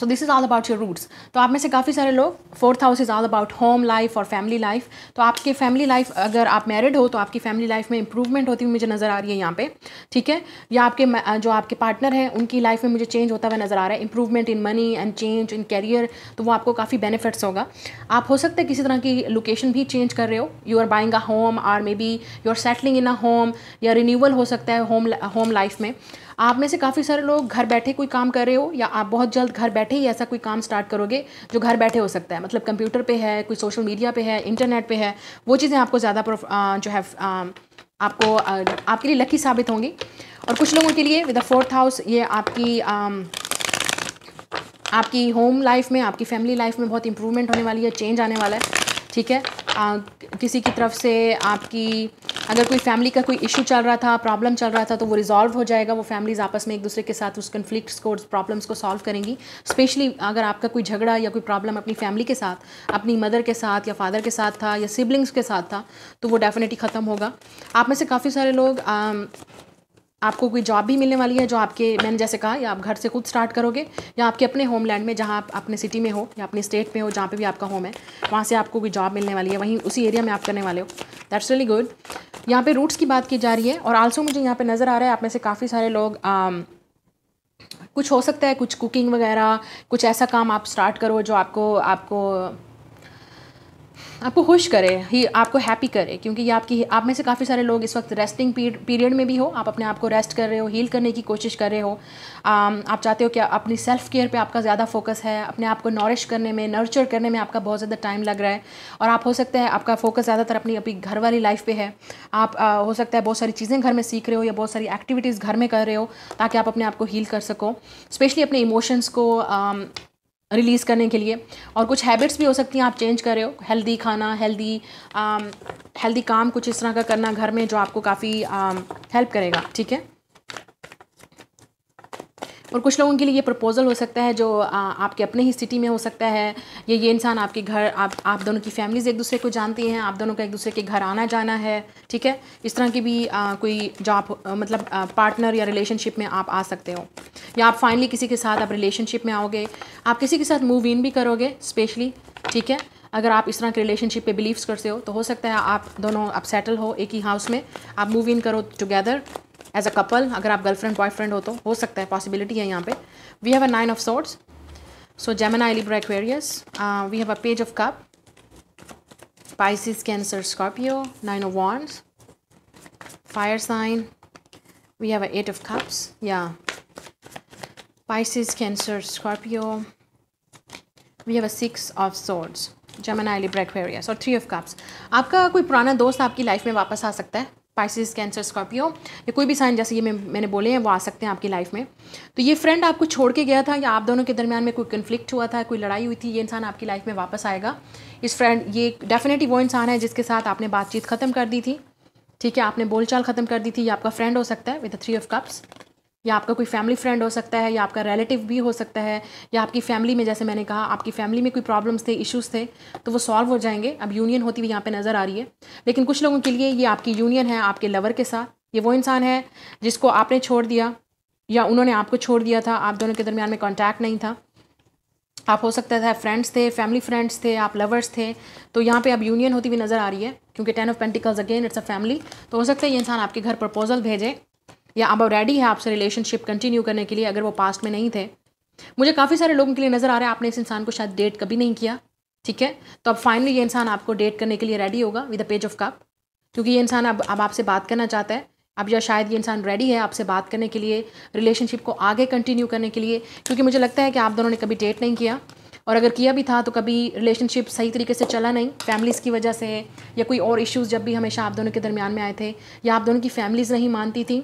so this is all about your roots तो आप में से काफ़ी सारे लोग fourth house is all about home life और फैमिली लाइफ तो आपके फैमिली लाइफ अगर आप मैरिड हो तो आपकी फैमिली लाइफ में इंप्रूवमेंट होती हुई मुझे नज़र आ रही है यहाँ पे ठीक है या आपके जो आपके पार्टनर हैं उनकी लाइफ में मुझे चेंज होता हुआ नज़र आ रहा है improvement in money and change in career तो वो आपको काफ़ी बेनिफिट्स होगा आप हो सकते हैं किसी तरह की लोकेशन भी चेंज कर रहे हो you are buying a home or may be you are settling in a home या रिन्यूअल हो सकता है होम होम लाइफ में आप में से काफ़ी सारे लोग घर बैठे कोई काम कर रहे हो या आप बहुत जल्द घर बैठे ही ऐसा कोई काम स्टार्ट करोगे जो घर बैठे हो सकता है मतलब कंप्यूटर पे है कोई सोशल मीडिया पे है इंटरनेट पे है वो चीज़ें आपको ज़्यादा जो है आपको आपके लिए लकी साबित होंगी और कुछ लोगों के लिए विद द फोर्थ हाउस ये आपकी आपकी होम लाइफ में आपकी फैमिली लाइफ में बहुत इंप्रूवमेंट होने वाली है चेंज आने वाला है ठीक है आ, किसी की तरफ से आपकी अगर कोई फैमिली का कोई इशू चल रहा था प्रॉब्लम चल रहा था तो वो रिजॉल्व हो जाएगा वो फैमिलीज़ आपस में एक दूसरे के साथ उस कन्फ्लिक्ट को प्रॉब्लम्स को सॉल्व करेंगी स्पेशली अगर आपका कोई झगड़ा या कोई प्रॉब्लम अपनी फैमिली के साथ अपनी मदर के साथ या फादर के साथ था या सिबलिंग्स के साथ था तो वो डेफिनेटली ख़त्म होगा आप में से काफ़ी सारे लोग आ, आपको कोई जॉब भी मिलने वाली है जो आपके मैंने जैसे कहा या आप घर से खुद स्टार्ट करोगे या आपके अपने होमलैंड में जहाँ आप अपने सिटी में हो या अपने स्टेट में हो जहाँ पे भी आपका होम है वहाँ से आपको कोई जॉब मिलने वाली है वहीं उसी एरिया में आप करने वाले हो दैट्स रियली गुड यहाँ पे रूट्स की बात की जा रही है और आल्सो मुझे यहाँ पे नज़र आ रहा है आप में से काफ़ी सारे लोग आम, um, कुछ हो सकता है कुछ कुकिंग वगैरह कुछ ऐसा काम आप स्टार्ट करो जो आपको आपको आपको खुश करे ही आपको हैप्पी करे क्योंकि ये आपकी आप में से काफ़ी सारे लोग इस वक्त रेस्टिंग पीरियड में भी हो आप अपने आप को रेस्ट कर रहे हो हील करने की कोशिश कर रहे हो um, आप चाहते हो कि अपनी सेल्फ केयर पे आपका ज़्यादा फोकस है अपने आप को नॉरिश करने में नर्चर करने में आपका बहुत ज़्यादा टाइम लग रहा है और आप हो सकता है आपका फोकस ज़्यादातर अपनी अपनी घर वाली लाइफ पर है आप हो सकता है बहुत सारी चीज़ें घर में सीख रहे हो या बहुत सारी एक्टिविटीज़ घर में कर रहे हो ताकि आप अपने आप को हील कर सको स्पेशली अपने इमोशंस को um, रिलीज़ करने के लिए और कुछ हैबिट्स भी हो सकती हैं आप चेंज कर रहे हो हेल्दी खाना हेल्दी हेल्दी काम कुछ इस तरह का करना घर में जो आपको काफ़ी हेल्प करेगा ठीक है और कुछ लोगों के लिए ये प्रपोज़ल हो सकता है जो आ, आपके अपने ही सिटी में हो सकता है या ये इंसान आपके घर आप आप दोनों की फैमिलीज़ एक दूसरे को जानती हैं आप दोनों का एक दूसरे के घर आना जाना है ठीक है इस तरह की भी आ, कोई जॉब मतलब पार्टनर या रिलेशनशिप में आप आ सकते हो या आप फाइनली किसी के साथ आप रिलेशनशिप में आओगे आप किसी के साथ मूव इन भी करोगे स्पेशली ठीक है अगर आप इस तरह के रिलेशनशिप पे बिलीव्स करते हो तो हो सकता है आप दोनों आप सेटल हो एक ही हाउस में आप मूव इन करो टुगेदर एज अ कपल अगर आप गर्ल फ्रेंड बॉय फ्रेंड हो तो हो सकता है पॉसिबिलिटी है यहाँ पे we have a nine of swords so Gemini Libra Aquarius we have a page of cup Pisces Cancer Scorpio nine of wands fire sign we have a eight of cups या Pisces Cancer Scorpio we have a six of swords Gemini आइली Aquarius और three of cups आपका कोई पुराना दोस्त आपकी life में वापस आ सकता है पाइसिस कैंसर स्कॉर्पियो या कोई भी साइन जैसे ये मैं, मैंने बोले हैं वो आ सकते हैं आपकी लाइफ में तो ये फ्रेंड आपको छोड़ के गया था या आप दोनों के दरमियान में कोई कन्फ्लिक्ट हुआ था कोई लड़ाई हुई थी ये इंसान आपकी लाइफ में वापस आएगा इस फ्रेंड ये डेफिनेटली वो इंसान है जिसके साथ आपने बातचीत ख़त्म कर दी थी ठीक है आपने बोलचाल ख़त्म कर दी थी ये आपका फ्रेंड हो सकता है विद थ्री ऑफ कप्स या आपका कोई फैमिली फ्रेंड हो सकता है या आपका रिलेटिव भी हो सकता है या आपकी फैमिली में जैसे मैंने कहा आपकी फैमिली में कोई प्रॉब्लम्स थे इश्यूज़ थे तो वो सॉल्व हो जाएंगे अब यूनियन होती हुई यहाँ पे नज़र आ रही है लेकिन कुछ लोगों के लिए ये आपकी यूनियन है आपके लवर के साथ ये वो इंसान है जिसको आपने छोड़ दिया या उन्होंने आपको छोड़ दिया था आप दोनों के दरमियान में कॉन्टैक्ट नहीं था आप हो सकता था फ्रेंड्स थे फैमिली फ्रेंड्स थे आप लवर्स थे तो यहाँ पे अब यूनियन होती हुई नज़र आ रही है क्योंकि ten of pentacles again it's a family तो हो सकता है ये इंसान आपके घर प्रपोजल भेजे या अब रेडी है आपसे रिलेशनशिप कंटिन्यू करने के लिए अगर वो पास्ट में नहीं थे मुझे काफ़ी सारे लोगों के लिए नज़र आ रहा है आपने इस इंसान को शायद डेट कभी नहीं किया ठीक है तो अब फाइनली ये इंसान आपको डेट करने के लिए रेडी होगा with a page of cup क्योंकि ये इंसान अब अब आपसे बात करना चाहता है अब या शायद ये इंसान रेडी है आपसे बात करने के लिए रिलेशनशिप को आगे कंटिन्यू करने के लिए क्योंकि मुझे लगता है कि आप दोनों ने कभी डेट नहीं किया और अगर किया भी था तो कभी रिलेशनशिप सही तरीके से चला नहीं फैमिलीज़ की वजह से या कोई और इश्यूज़ जब भी हमेशा आप दोनों के दरमियान में आए थे या आप दोनों की फैमिलीज़ नहीं मानती थी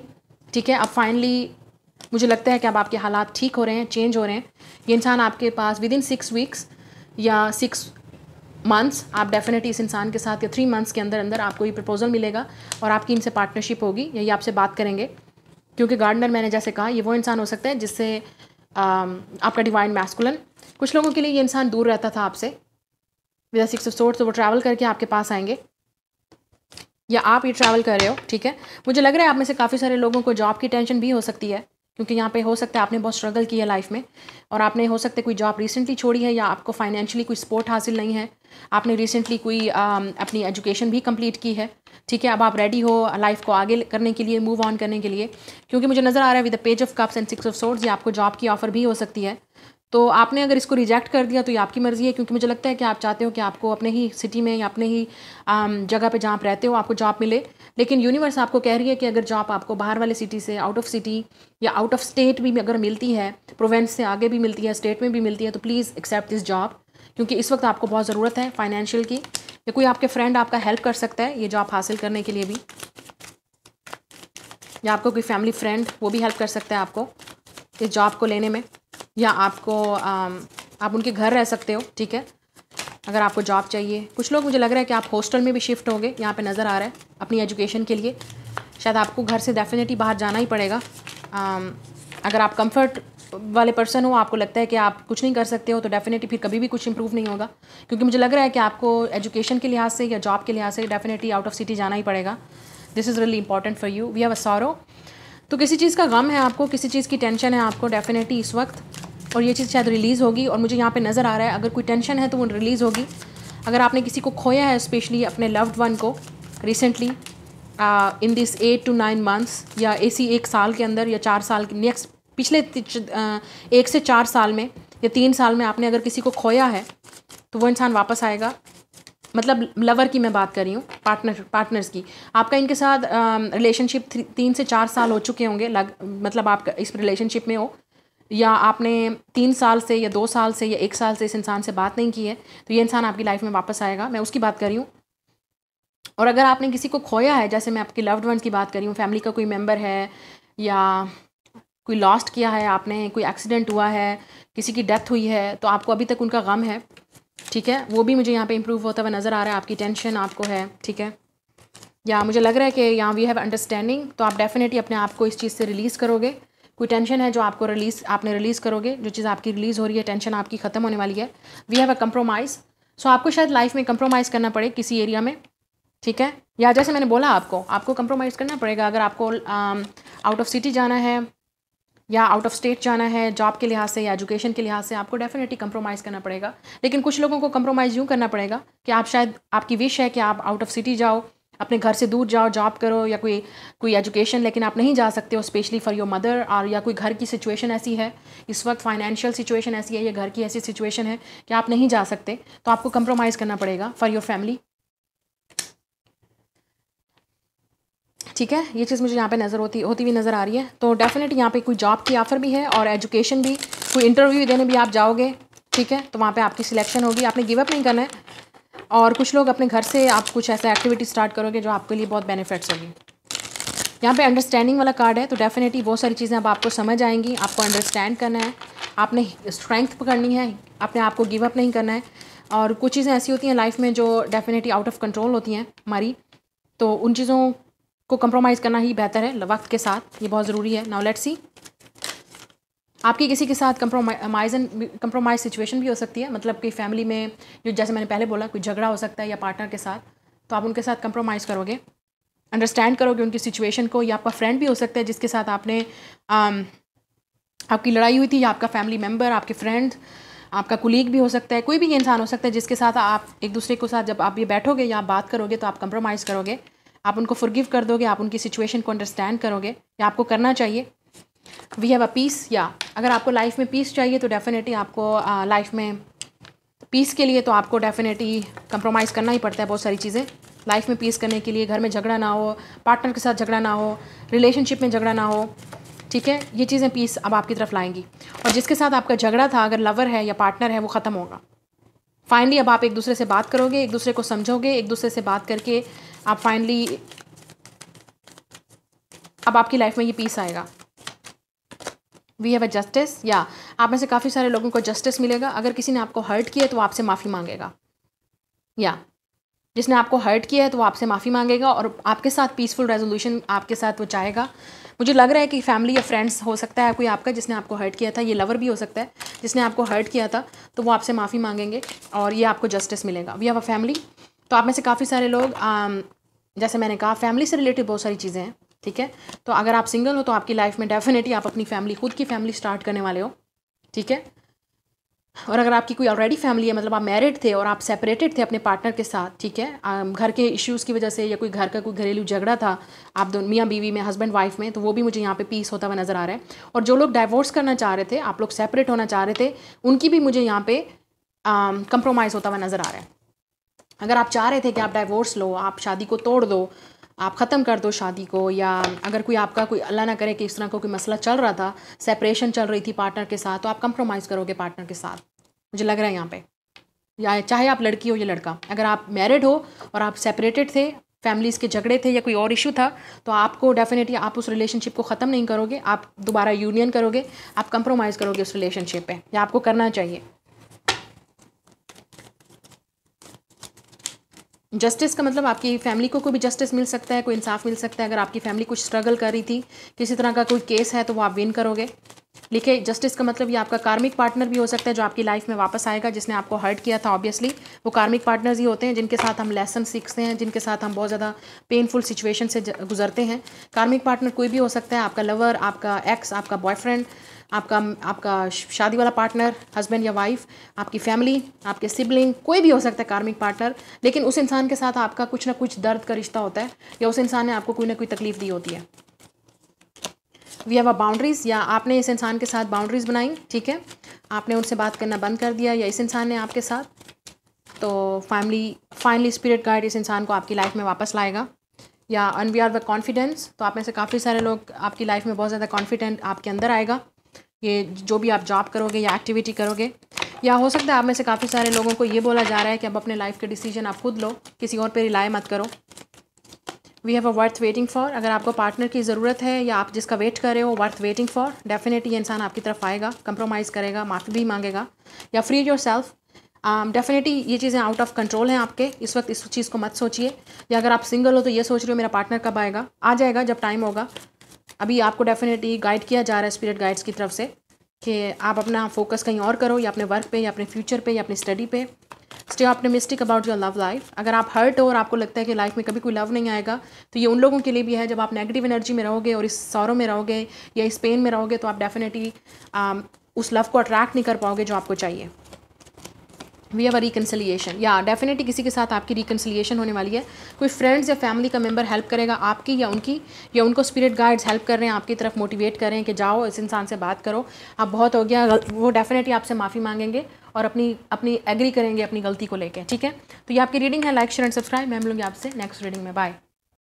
ठीक है अब फाइनली मुझे लगता है कि अब आपके हालात ठीक हो रहे हैं चेंज हो रहे हैं ये इंसान आपके पास विद इन सिक्स वीक्स या सिक्स मंथ्स आप डेफिनेटली इस इंसान के साथ या थ्री मंथ्स के अंदर अंदर आपको ये प्रपोज़ल मिलेगा और आपकी इनसे पार्टनरशिप होगी या ये आपसे बात करेंगे क्योंकि गार्डनर मैंने जैसे कहा ये वो इंसान हो सकता है जिससे um, आपका डिवाइन मैस्कुलन कुछ लोगों के लिए ये इंसान दूर रहता था आपसे विद सिक्स ऑफ सोर्ट्स तो वो ट्रैवल करके आपके पास आएंगे या आप ये ट्रैवल कर रहे हो ठीक है मुझे लग रहा है आप में से काफ़ी सारे लोगों को जॉब की टेंशन भी हो सकती है क्योंकि यहाँ पे हो सकता है आपने बहुत स्ट्रगल की है लाइफ में और आपने हो सकता है कोई जॉब रिसेंटली छोड़ी है या आपको फाइनेंशियली कोई सपोर्ट हासिल नहीं है आपने रिसेंटली कोई आ, अपनी एजुकेशन भी कंप्लीट की है ठीक है अब आप रेडी हो लाइफ को आगे करने के लिए मूव ऑन करने के लिए क्योंकि मुझे नज़र आ रहा है with the page of cups and six of swords या आपको जॉब की ऑफर भी हो सकती है तो आपने अगर इसको रिजेक्ट कर दिया तो ये आपकी मर्ज़ी है क्योंकि मुझे लगता है कि आप चाहते हो कि आपको अपने ही सिटी में या अपने ही जगह पे जहाँ आप रहते हो आपको जॉब मिले लेकिन यूनिवर्स आपको कह रही है कि अगर जॉब आपको बाहर वाले सिटी से आउट ऑफ सिटी या आउट ऑफ स्टेट भी अगर मिलती है प्रोवेंस से आगे भी मिलती है स्टेट में भी मिलती है तो प्लीज़ एक्सेप्ट दिस जॉब क्योंकि इस वक्त आपको बहुत ज़रूरत है फाइनेंशियल की या कोई आपके फ्रेंड आपका हेल्प कर सकता है ये जॉब हासिल करने के लिए भी या आपको कोई फैमिली फ्रेंड वो भी हेल्प कर सकता है आपको इस जॉब को लेने में या आपको आप उनके घर रह सकते हो ठीक है अगर आपको जॉब चाहिए कुछ लोग मुझे लग रहा है कि आप हॉस्टल में भी शिफ्ट होंगे यहाँ पे नज़र आ रहा है अपनी एजुकेशन के लिए शायद आपको घर से डेफिनेटली बाहर जाना ही पड़ेगा आ, अगर आप कंफर्ट वाले पर्सन हो आपको लगता है कि आप कुछ नहीं कर सकते हो तो डेफिनेटली फिर कभी भी कुछ इंप्रूव नहीं होगा क्योंकि मुझे लग रहा है कि आपको एजुकेशन के लिहाज से या जॉब के लिहाज से डेफिनेटली आउट ऑफ सिटी जाना ही पड़ेगा this is really important for you we have a sorrow तो किसी चीज़ का गम है आपको किसी चीज़ की टेंशन है आपको डेफिनेटली इस वक्त और ये चीज़ शायद रिलीज़ होगी और मुझे यहाँ पे नज़र आ रहा है अगर कोई टेंशन है तो वो रिलीज़ होगी अगर आपने किसी को खोया है स्पेशली अपने लव्ड वन को recently in this eight to nine months या इसी एक साल के अंदर या चार साल नेक्स्ट पिछले uh, एक से चार साल में या तीन साल में आपने अगर किसी को खोया है तो वो इंसान वापस आएगा मतलब लवर की मैं बात कर रही हूँ पार्टनर पार्टनर्स की आपका इनके साथ um, रिलेशनशिप uh, तीन से चार साल हो चुके होंगे लग मतलब आप इस रिलेशनशिप में हो या आपने तीन साल से या दो साल से या एक साल से इस इंसान से बात नहीं की है तो ये इंसान आपकी लाइफ में वापस आएगा मैं उसकी बात कर रही हूँ और अगर आपने किसी को खोया है जैसे मैं आपके लव्ड वंस की बात कर रही हूँ फैमिली का कोई मेम्बर है या कोई लॉस्ट किया है आपने कोई एक्सीडेंट हुआ है किसी की डेथ हुई है तो आपको अभी तक उनका गम है ठीक है वो भी मुझे यहाँ पे इम्प्रूव होता हुआ नज़र आ रहा है आपकी टेंशन आपको है ठीक है या मुझे लग रहा है कि यहाँ वी हैव अंडरस्टैंडिंग तो आप डेफिनेटली अपने आप को इस चीज़ से रिलीज़ करोगे कोई टेंशन है जो आपको रिलीज़ आपने रिलीज़ करोगे जो चीज़ आपकी रिलीज़ हो रही है टेंशन आपकी ख़त्म होने वाली है we have a compromise so आपको शायद लाइफ में कंप्रोमाइज़ करना पड़े किसी एरिया में ठीक है या जैसे मैंने बोला आपको आपको कंप्रोमाइज़ करना पड़ेगा अगर आपको आउट ऑफ सिटी जाना है या आउट ऑफ स्टेट जाना है जॉब के लिहाज से या एजुकेशन के लिहाज से आपको डेफिनेटली कंप्रोमाइज़ करना पड़ेगा लेकिन कुछ लोगों को कंप्रोमाइज़ यूँ करना पड़ेगा कि आप शायद आपकी विश है कि आप आउट ऑफ सिटी जाओ अपने घर से दूर जाओ जॉब करो या कोई कोई एजुकेशन लेकिन आप नहीं जा सकते हो स्पेशली फॉर योर मदर और या कोई घर की सिचुएशन ऐसी है इस वक्त फाइनेंशियल सिचुएशन ऐसी है या घर की ऐसी सिचुएशन है कि आप नहीं जा सकते तो आपको कंप्रोमाइज़ करना पड़ेगा फॉर योर फैमिली ठीक है ये चीज़ मुझे यहाँ पे नज़र होती होती हुई नज़र आ रही है तो डेफिनेट यहाँ पे कोई जॉब की ऑफ़र भी है और एजुकेशन भी कोई इंटरव्यू देने भी आप जाओगे ठीक है तो वहाँ पे आपकी सिलेक्शन होगी आपने गिवअप नहीं करना है और कुछ लोग अपने घर से आप कुछ ऐसा एक्टिविटी स्टार्ट करोगे जो आपके लिए बहुत बेनिफिट्स होगी यहाँ पे अंडरस्टैंडिंग वाला कार्ड है तो डेफिनेटली बहुत सारी चीज़ें अब आपको समझ आएंगी आपको अंडरस्टैंड करना है आपने स्ट्रेंथ पकड़नी है अपने आप को गिव अप नहीं करना है और कुछ चीज़ें ऐसी होती हैं लाइफ में जो डेफिनेटली आउट ऑफ कंट्रोल होती हैं हमारी तो उन चीज़ों को कंप्रोमाइज़ करना ही बेहतर है वक्त के साथ ये बहुत ज़रूरी है नाउ लेट्स सी आपकी किसी के साथ कंप्रोमाइज कम्प्रोमाइज सिचुएशन भी हो सकती है मतलब कि फैमिली में जो जैसे मैंने पहले बोला कोई झगड़ा हो सकता है या पार्टनर के साथ तो आप उनके साथ कंप्रोमाइज़ करोगे अंडरस्टैंड करोगे उनकी सिचुएशन को या आपका फ्रेंड भी हो सकता है जिसके साथ आपने आम, um, आपकी लड़ाई हुई थी या आपका फैमिली मेम्बर आपके फ्रेंड आपका कुलीग भी हो सकता है कोई भी इंसान हो सकता है जिसके साथ आप एक दूसरे के साथ जब आप ये बैठोगे या बात करोगे तो आप कंप्रोमाइज़ करोगे आप उनको फुरगिव कर दोगे आप उनकी सिचुएशन को अंडरस्टैंड करोगे या आपको करना चाहिए वी हैव अ पीस या अगर आपको लाइफ में पीस चाहिए तो डेफिनेटली आपको लाइफ में पीस के लिए तो आपको डेफिनेटली कंप्रोमाइज़ करना ही पड़ता है बहुत सारी चीज़ें लाइफ में पीस करने के लिए घर में झगड़ा ना हो पार्टनर के साथ झगड़ा ना हो रिलेशनशिप में झगड़ा ना हो ठीक है ये चीज़ें पीस अब आपकी तरफ लाएंगी और जिसके साथ आपका झगड़ा था अगर लवर है या पार्टनर है वो ख़त्म होगा फाइनली अब आप एक दूसरे से बात करोगे एक दूसरे को समझोगे एक दूसरे से बात करके आप फाइनली अब आपकी लाइफ में ये पीस आएगा वी हैव अ जस्टिस या आप में से काफ़ी सारे लोगों को जस्टिस मिलेगा अगर किसी ने आपको हर्ट किया है तो वो आपसे माफ़ी मांगेगा या जिसने आपको हर्ट किया है तो वो आपसे माफ़ी मांगेगा और आपके साथ पीसफुल रेजोल्यूशन आपके साथ वो चाहेगा मुझे लग रहा है कि फैमिली या फ्रेंड्स हो सकता है कोई आपका जिसने आपको हर्ट किया था ये लवर भी हो सकता है जिसने आपको हर्ट किया था तो वो आपसे माफ़ी मांगेंगे और ये आपको जस्टिस मिलेगा वी हैव अ फैमिली तो आप में से काफ़ी सारे लोग um, जैसे मैंने कहा फैमिली से रिलेटेड बहुत सारी चीज़ें हैं ठीक है तो अगर आप सिंगल हो तो आपकी लाइफ में डेफिनेटली आप अपनी फैमिली खुद की फैमिली स्टार्ट करने वाले हो ठीक है और अगर आपकी कोई ऑलरेडी फैमिली है मतलब आप मैरिड थे और आप सेपरेटेड थे अपने पार्टनर के साथ ठीक है घर के इश्यूज़ की वजह से या कोई घर का कोई घरेलू झगड़ा था आप दोनों मियाँ बीवी में हस्बैंड वाइफ में तो वो भी मुझे यहाँ पे पीस होता हुआ नज़र आ रहा है और जो लोग डाइवोर्स करना चाह रहे थे आप लोग सेपरेट होना चाह रहे थे उनकी भी मुझे यहाँ पे कंप्रोमाइज़ होता हुआ नज़र आ रहा है अगर आप चाह रहे थे कि आप डाइवोर्स लो आप शादी को तोड़ दो आप ख़त्म कर दो शादी को या अगर कोई आपका कोई अल्लाह ना करे कि इस तरह का को कोई मसला चल रहा था सेपरेशन चल रही थी पार्टनर के साथ तो आप कंप्रोमाइज़ करोगे पार्टनर के साथ मुझे लग रहा है यहाँ पे या चाहे आप लड़की हो या लड़का अगर आप मैरिड हो और आप सेपरेटेड थे फैमिलीज़ के झगड़े थे या कोई और इशू था तो आपको डेफिनेटली आप उस रिलेशनशिप को ख़त्म नहीं करोगे आप दोबारा यूनियन करोगे आप कंप्रोमाइज़ करोगे उस रिलेशनशिप पर या आपको करना चाहिए जस्टिस का मतलब आपकी फैमिली को कोई भी जस्टिस मिल सकता है कोई इंसाफ मिल सकता है अगर आपकी फैमिली कुछ स्ट्रगल कर रही थी किसी तरह का कोई केस है तो वो आप विन करोगे लिखे जस्टिस का मतलब ये आपका कार्मिक पार्टनर भी हो सकता है जो आपकी लाइफ में वापस आएगा जिसने आपको हर्ट किया था ऑब्वियसली वो कार्मिक पार्टनर्स ही होते हैं जिनके साथ हम लेसन सीखते हैं जिनके साथ हम बहुत ज़्यादा पेनफुल सिचुएशन से गुजरते हैं कार्मिक पार्टनर कोई भी हो सकता है आपका लवर आपका एक्स आपका बॉयफ्रेंड आपका आपका शादी वाला पार्टनर हस्बैंड या वाइफ आपकी फैमिली आपके सिबलिंग कोई भी हो सकता है कार्मिक पार्टनर लेकिन उस इंसान के साथ आपका कुछ ना कुछ दर्द का रिश्ता होता है या उस इंसान ने आपको कोई ना कोई तकलीफ़ दी होती है वी हैव अ बाउंड्रीज़ या आपने इस इंसान के साथ बाउंड्रीज़ बनाई ठीक है आपने उनसे बात करना बंद कर दिया या इस इंसान ने आपके साथ तो फैमिली फाइनली स्पिरिट गाइड इस इंसान को आपकी लाइफ में वापस लाएगा या अनवी वी आर द कॉन्फिडेंस तो आप में से काफ़ी सारे लोग आपकी लाइफ में बहुत ज़्यादा कॉन्फिडेंट आपके अंदर आएगा ये जो भी आप जॉब करोगे या एक्टिविटी करोगे या हो सकता है आप में से काफ़ी सारे लोगों को ये बोला जा रहा है कि अब अपने लाइफ के डिसीजन आप खुद लो किसी और पर रिलाय मत करो we have a worth waiting for अगर आपको पार्टनर की ज़रूरत है या आप जिसका वेट कर रहे हो वर्थ वेटिंग फॉर डेफिनेटली इंसान आपकी तरफ आएगा कंप्रोमाइज़ करेगा माफ़ी भी मांगेगा या फ्री योर सेल्फ डेफिनेटली ये चीज़ें आउट ऑफ कंट्रोल हैं आपके इस वक्त इस चीज़ को मत सोचिए या अगर आप सिंगल हो तो ये सोच रहे हो मेरा पार्टनर कब आएगा आ जाएगा जब टाइम होगा अभी आपको डेफिनेटली गाइड किया जा रहा है स्पिरिट गाइड्स की तरफ से कि आप अपना फोकस कहीं और करो या अपने वर्क पे या अपने फ्यूचर पे या अपनी स्टडी पे stay optimistic about your love life अगर आप हर्ट हो और आपको लगता है कि लाइफ में कभी कोई लव नहीं आएगा तो ये उन लोगों के लिए भी है जब आप नेगेटिव एनर्जी में रहोगे और इस सौरों में रहोगे या इस पेन में रहोगे तो आप डेफिनेटली um, उस लव को अट्रैक्ट नहीं कर पाओगे जो आपको चाहिए वी हैव अ या डेफिनेटली किसी के साथ आपकी रिकन्सिलिएशन होने वाली है कोई फ्रेंड्स या फैमिली का मेंबर हेल्प करेगा आपकी या उनकी या उनको स्पिरिट गाइड्स हेल्प कर रहे हैं आपकी तरफ मोटिवेट कर रहे हैं कि जाओ इस इंसान से बात करो आप बहुत हो गया वो डेफिनेटली आपसे माफ़ी मांगेंगे और अपनी अपनी एग्री करेंगे अपनी गलती को लेकर ठीक है तो ये आपकी रीडिंग है लाइक शेयर एंड सब्सक्राइब मैं मिलूँगी आपसे नेक्स्ट रीडिंग में बाय